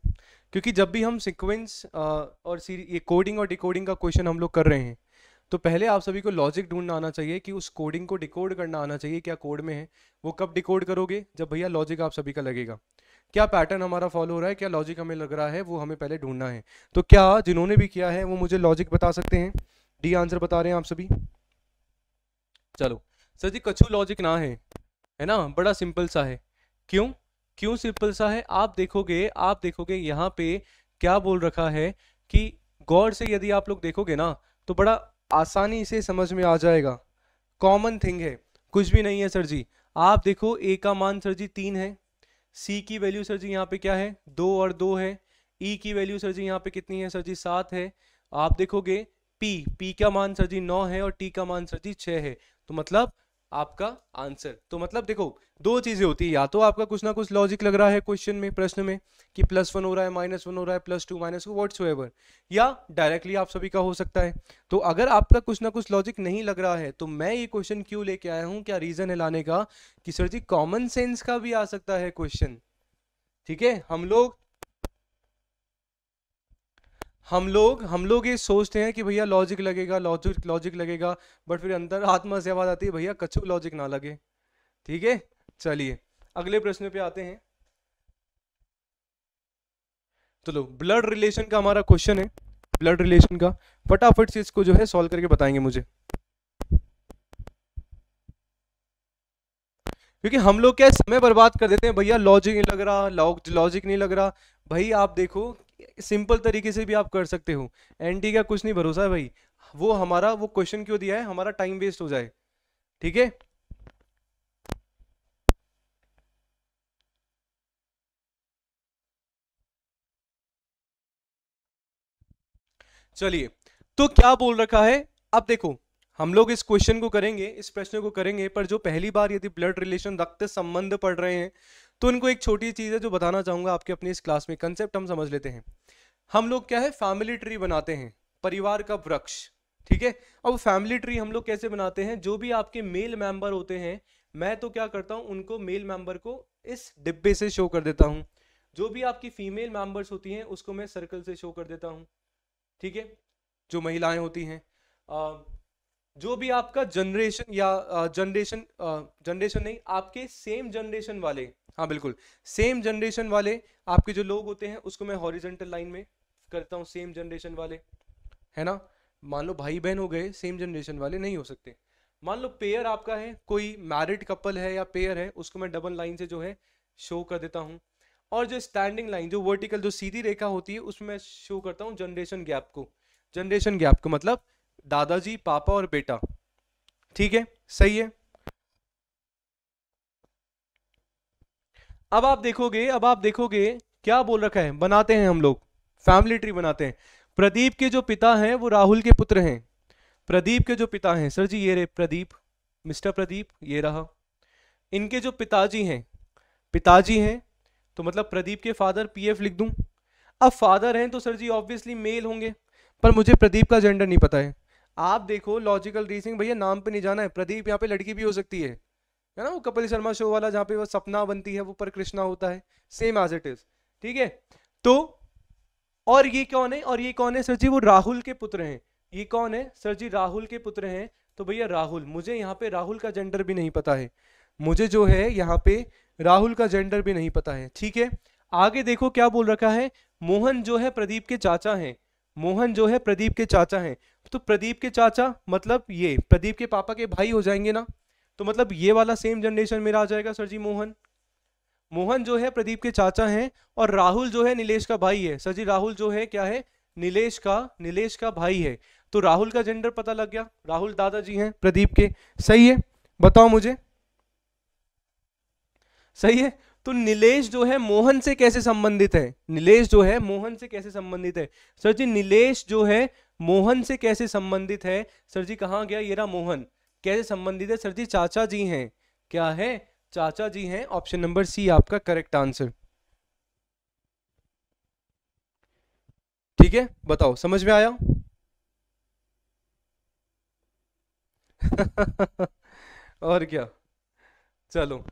क्योंकि जब भी हम सीक्वेंस और ये कोडिंग और डिकोडिंग का क्वेश्चन हम लोग कर रहे हैं तो पहले आप सभी को लॉजिक ढूंढना आना चाहिए कि उस कोडिंग को डिकोड करना आना चाहिए क्या कोड में है वो कब डिकोड करोगे जब भैया लॉजिक आप सभी का लगेगा क्या पैटर्न हमारा फॉलो हो रहा है क्या लॉजिक हमें लग रहा है वो हमें पहले ढूंढना है तो क्या जिन्होंने भी किया है वो मुझे लॉजिक बता सकते हैं डी आंसर बता रहे हैं आप सभी चलो सर जी कछु लॉजिक ना है है ना बड़ा सिंपल सा है क्यों क्यों सिंपल सा है आप देखोगे आप देखोगे यहाँ पे क्या बोल रखा है कि गौर से यदि आप लोग देखोगे ना तो बड़ा आसानी से समझ में आ जाएगा कॉमन थिंग है कुछ भी नहीं है सर जी आप देखो ए का मान सर जी तीन है सी की वैल्यू सर जी यहाँ पे क्या है दो और दो है ई e की वैल्यू सर जी यहाँ पे कितनी है सर जी सात है आप देखोगे पी पी का मान सर जी नौ है और टी का मान सर जी छः है तो मतलब आपका आंसर तो मतलब देखो दो चीज़ें होती है या तो आपका कुछ ना कुछ लॉजिक लग रहा है क्वेश्चन में प्रश्न में कि प्लस वन हो रहा है माइनस वन हो रहा है plus two minus whatsoever या डायरेक्टली आप सभी का हो सकता है तो अगर आपका कुछ ना कुछ लॉजिक नहीं लग रहा है तो मैं ये क्वेश्चन क्यों लेके आया हूँ क्या रीज़न है लाने का कि सर जी कॉमन सेंस का भी आ सकता है क्वेश्चन ठीक है हम लोग हम लोग हम लोग ये सोचते हैं कि भैया लॉजिक लगेगा लॉजिक लॉजिक लगेगा बट फिर अंदर आत्मा से आवाज़ आती है भैया कछु लॉजिक ना लगे ठीक है चलिए अगले प्रश्न पे आते हैं चलो ब्लड रिलेशन का हमारा क्वेश्चन है ब्लड रिलेशन का फटाफट से इसको जो है सॉल्व करके बताएंगे मुझे क्योंकि हम लोग क्या समय बर्बाद कर देते हैं भैया लॉजिक नहीं लग रहा लॉजिक नहीं लग रहा भाई आप देखो सिंपल तरीके से भी आप कर सकते हो एनटी का कुछ नहीं भरोसा है भाई वो हमारा वो क्वेश्चन क्यों दिया है हमारा टाइम वेस्ट हो जाए ठीक है चलिए तो क्या बोल रखा है अब देखो हम लोग इस क्वेश्चन को करेंगे इस प्रश्न को करेंगे पर जो पहली बार यदि ब्लड रिलेशन रक्त संबंध पढ़ रहे हैं तो इनको एक छोटी चीज़ है जो बताना चाहूँगा आपके अपनी इस क्लास में कंसेप्ट हम समझ लेते हैं हम लोग क्या है फैमिली ट्री बनाते हैं परिवार का वृक्ष ठीक है अब फैमिली ट्री हम लोग कैसे बनाते हैं जो भी आपके मेल मेंबर होते हैं मैं तो क्या करता हूँ उनको मेल मेंबर को इस डिब्बे से शो कर देता हूँ जो भी आपकी फीमेल मेंबर्स होती हैं उसको मैं सर्कल से शो कर देता हूँ ठीक है जो महिलाएं होती हैं जो भी आपका जनरेशन या जनरेशन जनरेशन नहीं आपके सेम जनरेशन वाले हाँ बिल्कुल सेम जनरेशन वाले आपके जो लोग होते हैं उसको मैं हॉरिजेंटल लाइन में करता हूँ सेम जनरेशन वाले है ना मान लो भाई बहन हो गए सेम जनरेशन वाले नहीं हो सकते मान लो पेयर आपका है कोई मैरिड कपल है या पेयर है उसको मैं डबल लाइन से जो है शो कर देता हूँ और जो स्टैंडिंग लाइन जो वर्टिकल जो सीधी रेखा होती है उसमें मैं शो करता हूँ जनरेशन गैप को जनरेशन गैप को मतलब दादाजी पापा और बेटा ठीक है सही है अब आप देखोगे अब आप देखोगे क्या बोल रखा है बनाते हैं हम लोग फैमिली ट्री बनाते हैं प्रदीप के जो पिता हैं वो राहुल के पुत्र हैं प्रदीप के जो पिता हैं सर जी ये रे प्रदीप मिस्टर प्रदीप ये रहा इनके जो पिताजी हैं पिताजी हैं तो मतलब प्रदीप के फादर पीएफ लिख दूं अब फादर हैं तो सर जी ऑब्वियसली मेल होंगे पर मुझे प्रदीप का जेंडर नहीं पता है आप देखो लॉजिकल रीजनिंग भैया नाम पे नहीं जाना है प्रदीप यहाँ पे लड़की भी हो सकती है है ना वो कपिल शर्मा शो वाला जहाँ पे वो सपना बनती है वो पर कृष्णा होता है सेम एज इट इज ठीक है तो और ये कौन है और ये कौन है सर जी वो राहुल के पुत्र हैं ये कौन है सर जी राहुल के पुत्र हैं तो भैया राहुल मुझे यहाँ पे राहुल का जेंडर भी नहीं पता है मुझे जो है यहाँ पे राहुल का जेंडर भी नहीं पता है ठीक है आगे देखो क्या बोल रखा है मोहन जो है प्रदीप के चाचा हैं मोहन जो है प्रदीप के चाचा हैं तो प्रदीप के चाचा मतलब ये प्रदीप के पापा के भाई हो जाएंगे ना तो मतलब ये वाला सेम जनरेशन मेरा आ जाएगा सर जी मोहन मोहन जो है प्रदीप के चाचा हैं और राहुल जो है नीलेश का भाई है सर जी राहुल जो है क्या है नीलेश का नीलेश का भाई है तो राहुल का जेंडर पता लग गया राहुल दादाजी हैं प्रदीप के सही है बताओ मुझे सही है तो नीलेश जो है मोहन से कैसे संबंधित है नीलेश जो है मोहन से कैसे संबंधित है सर जी नीलेश जो है मोहन से कैसे संबंधित है सर जी कहाँ गया ये रहा मोहन कैसे संबंधित है सर जी चाचा जी हैं क्या है चाचा जी हैं ऑप्शन नंबर सी आपका करेक्ट आंसर ठीक है बताओ समझ में आया और क्या चलो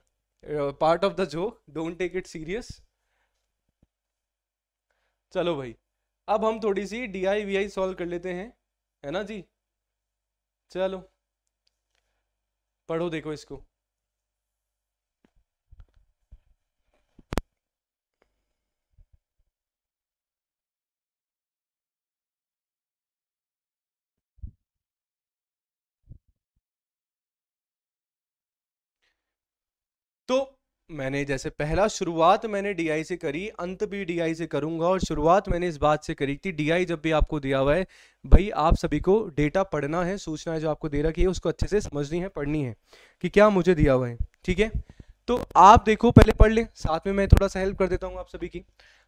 part of the joke don't take it serious चलो भाई अब हम थोड़ी सी D I V I solve कर लेते हैं है ना जी चलो पढ़ो देखो इसको मैंने जैसे पहला शुरुआत मैंने डीआई से करी अंत भी डीआई से करूंगा और शुरुआत मैंने इस बात से करी थी डीआई जब भी आपको दिया हुआ है भाई आप सभी को डेटा पढ़ना है सूचना है जो आपको दे रखी है उसको अच्छे से समझनी है पढ़नी है कि क्या मुझे दिया हुआ है ठीक है तो आप देखो पहले पढ़ लें साथ में मैं थोड़ा सा हेल्प कर देता हूँ आप सभी की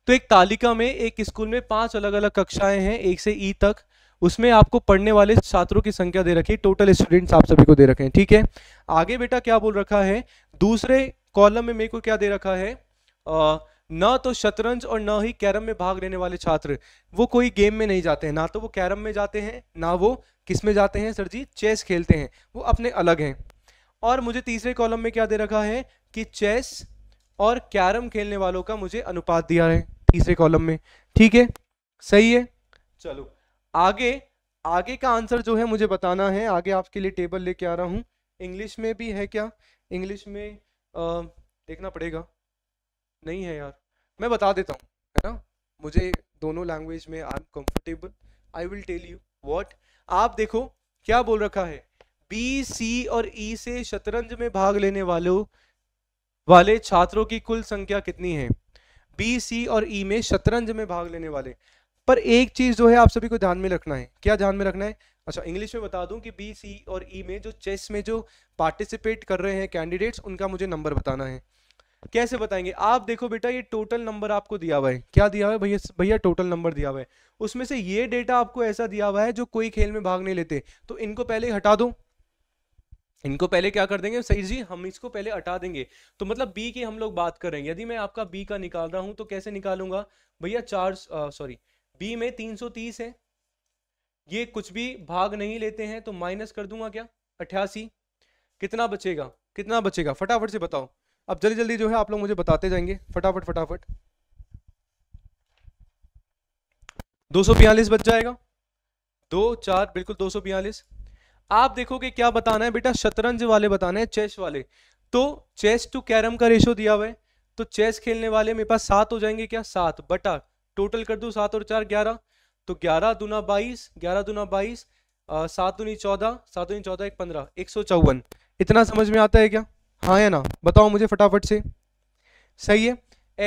तो एक तालिका में एक स्कूल में पांच अलग अलग कक्षाएं हैं एक से ई तक उसमें आपको पढ़ने वाले छात्रों की संख्या दे रखी है टोटल स्टूडेंट्स आप सभी को दे रखे हैं ठीक है आगे बेटा क्या बोल रखा है दूसरे कॉलम में मेरे को क्या दे रखा है आ, ना तो शतरंज और ना ही कैरम में भाग लेने वाले छात्र वो कोई गेम में नहीं जाते हैं ना तो वो कैरम में जाते हैं ना वो किस में जाते हैं सर जी चेस खेलते हैं वो अपने अलग हैं और मुझे तीसरे कॉलम में क्या दे रखा है कि चेस और कैरम खेलने वालों का मुझे अनुपात दिया है तीसरे कॉलम में ठीक है सही है चलो आगे आगे का आंसर जो है मुझे बताना है आगे आपके लिए टेबल लेके आ रहा हूँ इंग्लिश में भी है क्या इंग्लिश में देखना पड़ेगा नहीं है यार मैं बता देता हूँ है ना मुझे दोनों लैंग्वेज में I am comfortable I will tell you what आप देखो क्या बोल रखा है बी सी और ई e से शतरंज में भाग लेने वालों वाले छात्रों की कुल संख्या कितनी है बी सी और ई e में शतरंज में भाग लेने वाले पर एक चीज जो है आप सभी को ध्यान में रखना है क्या ध्यान में रखना है अच्छा इंग्लिश में बता दूं कि बी सी और ई e में जो चेस में जो पार्टिसिपेट कर रहे हैं कैंडिडेट्स उनका मुझे नंबर बताना है कैसे बताएंगे आप देखो बेटा ये टोटल नंबर आपको दिया हुआ है क्या दिया हुआ है भैया भैया टोटल नंबर दिया हुआ है उसमें से ये डेटा आपको ऐसा दिया हुआ है जो कोई खेल में भाग नहीं लेते तो इनको पहले हटा दो इनको पहले क्या कर देंगे सही जी हम इसको पहले हटा देंगे तो मतलब बी की हम लोग बात कर रहे हैं यदि मैं आपका बी का निकाल रहा हूं तो कैसे निकालूंगा भैया चार सॉरी बी में 330 है ये कुछ भी भाग नहीं लेते हैं तो माइनस कर दूंगा क्या अट्ठासी कितना बचेगा कितना बचेगा फटाफट से बताओ अब जल्दी जल्दी जो है आप लोग मुझे बताते जाएंगे फटाफट फटाफट दो सौ बयालीस बच जाएगा दो चार बिल्कुल दो सौ बयालीस आप देखोगे क्या बताना है बेटा शतरंज वाले बताना है चेस वाले तो चेस टू कैरम का रेशो दिया हुआ है तो चेस खेलने वाले मेरे पास सात हो जाएंगे क्या सात बटा टोटल कर दूँ सात और चार ग्यारह तो ग्यारह दुना बाईस ग्यारह दुना बाईस सात उन्नी चौदह सात उन्नी चौदह एक पंद्रह एक सौ चौवन इतना समझ में आता है क्या हाँ या ना बताओ मुझे फटाफट से सही है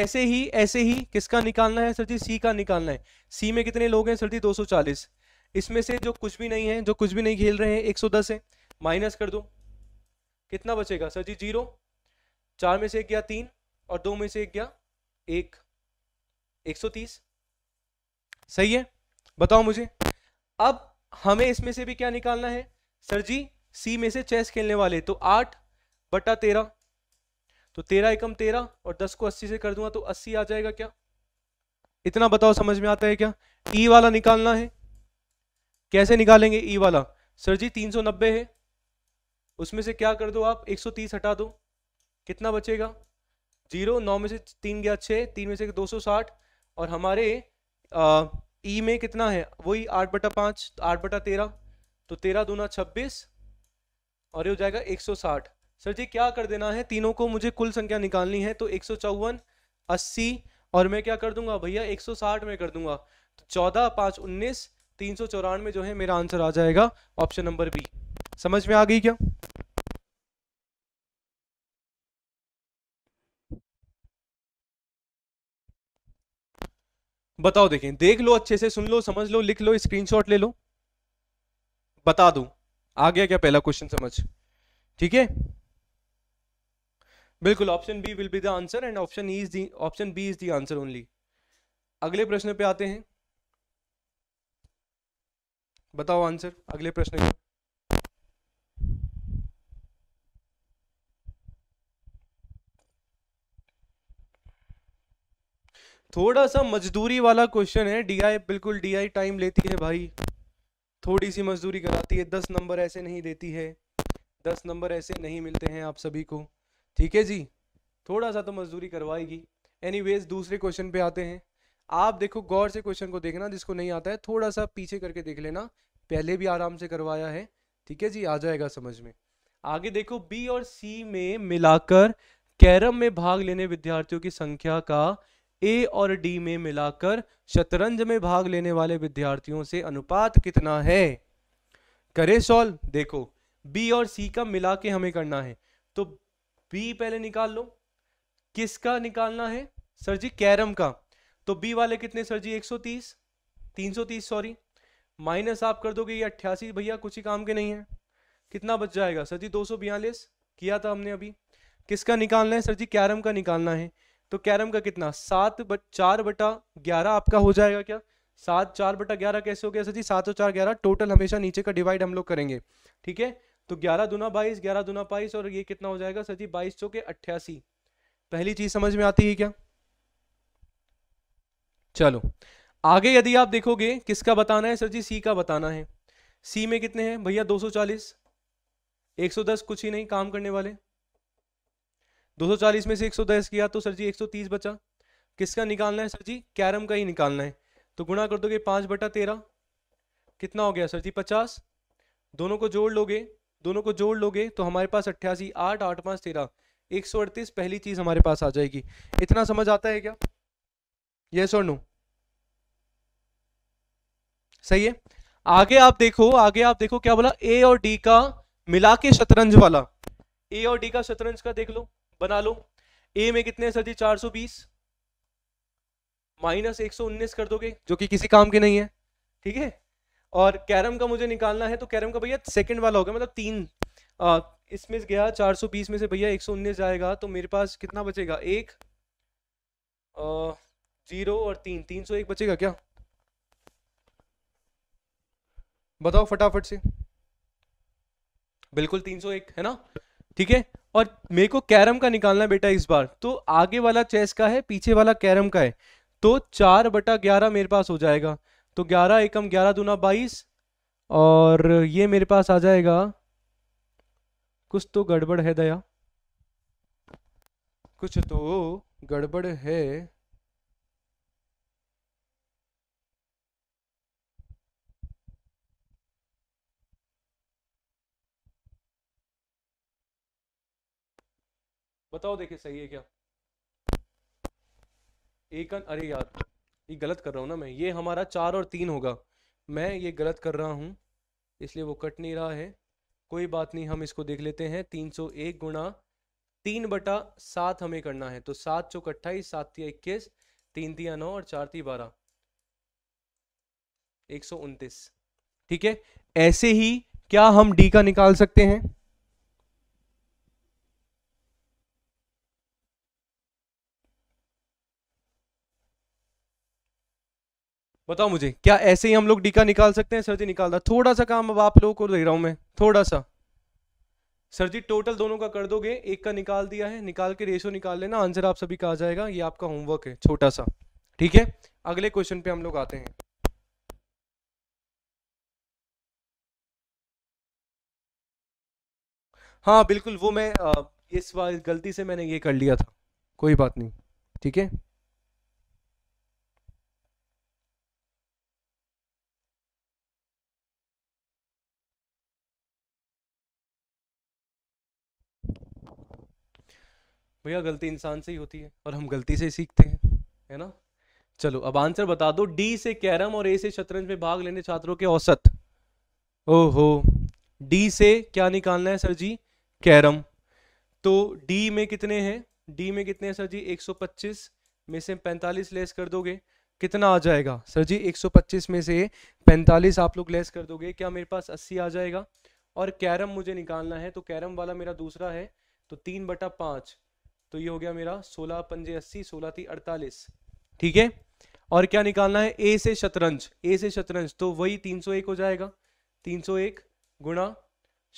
ऐसे ही ऐसे ही किसका निकालना है सर जी सी का निकालना है सी में कितने लोग हैं सर जी चालीस इसमें से जो कुछ भी नहीं है जो कुछ भी नहीं खेल रहे हैं दस है माइनस कर दो कितना बचेगा सर जी जीरो चार में से एक गया तीन और दो में से एक गया एक 130 सही है बताओ मुझे अब हमें इसमें से भी क्या निकालना है सर जी सी में से चेस खेलने वाले तो आठ बटा तेरह तो तेरह एकम तेरह और दस को अस्सी से कर दूंगा तो अस्सी आ जाएगा क्या इतना बताओ समझ में आता है क्या ई e वाला निकालना है कैसे निकालेंगे ई e वाला सर जी तीन सौ नब्बे है उसमें से क्या कर दो आप एक सौ तीस हटा दो कितना बचेगा जीरो नौ में से तीन गया छः तीन में से दो सौ साठ और हमारे ई e में कितना है वही आठ बटा पाँच तो आठ बटा तेरह तो तेरह दूना छब्बीस और ये हो जाएगा एक सौ साठ सर जी क्या कर देना है तीनों को मुझे कुल संख्या निकालनी है तो एक सौ चौवन अस्सी और मैं क्या कर दूंगा भैया एक सौ साठ में कर दूंगा तो चौदह पाँच उन्नीस तीन सौ चौरानवे जो है मेरा आंसर आ जाएगा ऑप्शन नंबर बी समझ में आ गई क्या बताओ देखें देख लो अच्छे से सुन लो समझ लो लिख लो स्क्रीनशॉट ले लो बता दो आ गया क्या पहला क्वेश्चन समझ ठीक है बिल्कुल option B will be the answer and option is the option B is the answer only अगले प्रश्न पे आते हैं बताओ आंसर अगले प्रश्न का थोड़ा सा मजदूरी वाला क्वेश्चन है डीआई बिल्कुल डीआई टाइम लेती है भाई थोड़ी सी मजदूरी कराती है दस नंबर ऐसे नहीं देती है दस नंबर ऐसे नहीं मिलते हैं आप सभी को ठीक है जी थोड़ा सा तो मजदूरी करवाएगी एनीवेज दूसरे क्वेश्चन पे आते हैं आप देखो गौर से क्वेश्चन को देखना जिसको नहीं आता है थोड़ा सा पीछे करके देख लेना पहले भी आराम से करवाया है ठीक है जी आ जाएगा समझ में आगे देखो बी और सी में मिलाकर कैरम में भाग लेने विद्यार्थियों की संख्या का ए और डी में मिलाकर शतरंज में भाग लेने वाले विद्यार्थियों से अनुपात कितना है करे सॉल्व देखो बी और सी का मिला के हमें करना है तो बी पहले निकाल लो किसका निकालना है सर जी कैरम का तो बी वाले कितने सर जी 130 330 सॉरी माइनस आप कर दोगे ये अट्ठासी भैया कुछ ही काम के नहीं है कितना बच जाएगा सर जी दो किया था हमने अभी किसका निकालना है सर जी कैरम का निकालना है तो कैरम का कितना सात बट चार बटा ग्यारह आपका हो जाएगा क्या सात चार बटा ग्यारह कैसे हो गया सर जी सात और चार ग्यारह टोटल हमेशा नीचे का डिवाइड हम लोग करेंगे ठीक है तो ग्यारह दुना बाईस ग्यारह दुना बाईस और ये कितना हो जाएगा सर जी बाईस चौके अट्ठासी पहली चीज समझ में आती है क्या चलो आगे यदि आप देखोगे किसका बताना है सर जी सी का बताना है सी में कितने हैं भैया 240 110 कुछ ही नहीं काम करने वाले 240 में से 110 किया तो सर जी 130 बचा किसका निकालना है सर जी कैरम का ही निकालना है तो गुणा कर दोगे पाँच बटा तेरह कितना हो गया सर जी पचास दोनों को जोड़ लोगे दोनों को जोड़ लोगे तो हमारे पास अट्ठासी आठ आठ पाँच तेरह एक सौ अड़तीस पहली चीज हमारे पास आ जाएगी इतना समझ आता है क्या यस और नो सही है आगे आप देखो आगे आप देखो क्या बोला ए और डी का मिला के शतरंज वाला ए और डी का शतरंज का देख लो बना लो ए में कितने सर जी 420 माइनस 119 कर दोगे जो कि किसी काम के नहीं है ठीक है और कैरम का मुझे निकालना है तो कैरम का भैया सेकंड वाला होगा मतलब तीन आ, इसमें गया 420 में से भैया 119 जाएगा तो मेरे पास कितना बचेगा एक आ, जीरो और तीन तीन सौ एक बचेगा क्या बताओ फटाफट से बिल्कुल 301 है ना ठीक है और मेरे को कैरम का निकालना बेटा इस बार तो आगे वाला चेस का है पीछे वाला कैरम का है तो चार बटा ग्यारह मेरे पास हो जाएगा तो ग्यारह एकम ग्यारह दूना बाईस और ये मेरे पास आ जाएगा कुछ तो गड़बड़ है दया कुछ तो गड़बड़ है बताओ देखिए सही है क्या एक अरे यार ये गलत कर रहा हूँ ना मैं ये हमारा चार और तीन होगा मैं ये गलत कर रहा हूँ इसलिए वो कट नहीं रहा है कोई बात नहीं हम इसको देख लेते हैं तीन सौ एक गुणा तीन बटा सात हमें करना है तो सात चौक अट्ठाईस सात तिया इक्कीस तीन तिया नौ और चार ती बारह एक सौ उनतीस ठीक है ऐसे ही क्या हम डी का निकाल सकते हैं बताओ मुझे क्या ऐसे ही हम लोग डीका निकाल सकते हैं सर जी निकाल थोड़ा सा काम अब आप लोगों को दे रहा हूं मैं थोड़ा सा सर जी टोटल दोनों का कर दोगे एक का निकाल दिया है निकाल के रेशो निकाल लेना आंसर आप सभी का आ जाएगा ये आपका होमवर्क है छोटा सा ठीक है अगले क्वेश्चन पे हम लोग आते हैं हाँ बिल्कुल वो मैं आ, इस बार गलती से मैंने ये कर लिया था कोई बात नहीं ठीक है भैया गलती इंसान से ही होती है और हम गलती से सीखते हैं है ना चलो अब आंसर बता दो डी से कैरम और ए से शतरंज में भाग लेने छात्रों के औसत ओहो डी से क्या निकालना है सर जी कैरम तो डी में कितने हैं डी में कितने हैं सर जी 125 में से 45 लेस कर दोगे कितना आ जाएगा सर जी 125 में से 45 आप लोग लेस कर दोगे क्या मेरे पास 80 आ जाएगा और कैरम मुझे निकालना है तो कैरम वाला मेरा दूसरा है तो तीन बटा पाँच तो ये हो गया मेरा सोलह पंजे अस्सी सोलह थी अड़तालीस ठीक है और क्या निकालना है ए से शतरंज ए से शतरंज तो वही तीन सौ एक हो जाएगा तीन सौ एक गुणा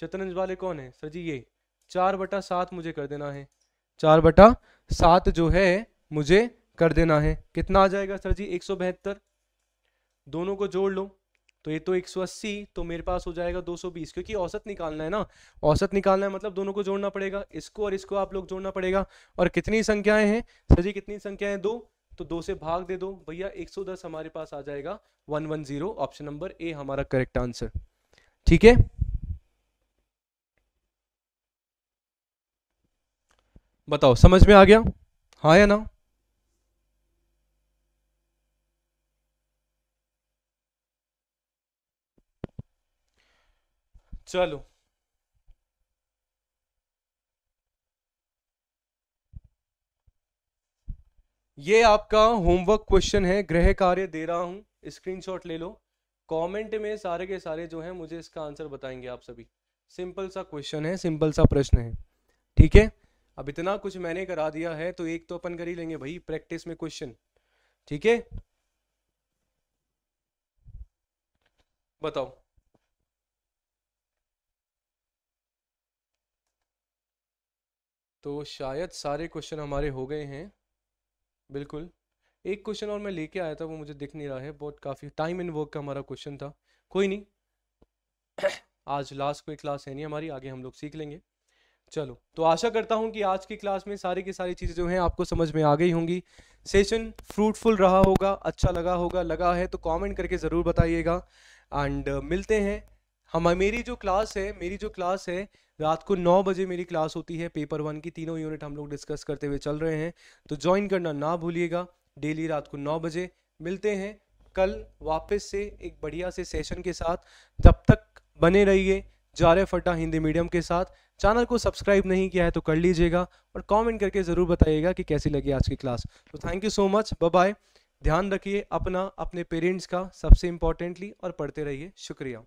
शतरंज वाले कौन है सर जी ये चार बटा सात मुझे कर देना है चार बटा सात जो है मुझे कर देना है कितना आ जाएगा सर जी एक सौ बहत्तर दोनों को जोड़ लो तो ये तो 180 तो मेरे पास हो जाएगा 220 क्योंकि औसत निकालना है ना औसत निकालना है मतलब दोनों को जोड़ना पड़ेगा इसको और इसको आप लोग जोड़ना पड़ेगा और कितनी संख्याएं हैं सर जी कितनी संख्याएं है दो तो दो से भाग दे दो भैया 110 हमारे पास आ जाएगा 110 ऑप्शन नंबर ए हमारा करेक्ट आंसर ठीक है बताओ समझ में आ गया हाँ या ना चलो ये आपका होमवर्क क्वेश्चन है गृह कार्य दे रहा हूं स्क्रीनशॉट ले लो कमेंट में सारे के सारे जो है मुझे इसका आंसर बताएंगे आप सभी सिंपल सा क्वेश्चन है सिंपल सा प्रश्न है ठीक है अब इतना कुछ मैंने करा दिया है तो एक तो अपन कर ही लेंगे भाई प्रैक्टिस में क्वेश्चन ठीक है बताओ तो शायद सारे क्वेश्चन हमारे हो गए हैं बिल्कुल एक क्वेश्चन और मैं लेके आया था वो मुझे दिख नहीं रहा है बहुत काफ़ी टाइम इन वर्क का हमारा क्वेश्चन था कोई नहीं आज लास्ट कोई क्लास है नहीं हमारी आगे हम लोग सीख लेंगे चलो तो आशा करता हूँ कि आज की क्लास में सारी की सारी चीज़ें जो हैं आपको समझ में आ गई होंगी सेशन फ्रूटफुल रहा होगा अच्छा लगा होगा लगा है तो कॉमेंट करके ज़रूर बताइएगा एंड uh, मिलते हैं हम मेरी जो क्लास है मेरी जो क्लास है रात को नौ बजे मेरी क्लास होती है पेपर वन की तीनों यूनिट हम लोग डिस्कस करते हुए चल रहे हैं तो ज्वाइन करना ना भूलिएगा डेली रात को नौ बजे मिलते हैं कल वापस से एक बढ़िया से सेशन के साथ जब तक बने रहिए जारे फटा हिंदी मीडियम के साथ चैनल को सब्सक्राइब नहीं किया है तो कर लीजिएगा और कमेंट करके ज़रूर बताइएगा कि कैसी लगी आज की क्लास तो thank you so much bye ध्यान रखिए अपना अपने पेरेंट्स का सबसे इम्पोर्टेंटली और पढ़ते रहिए शुक्रिया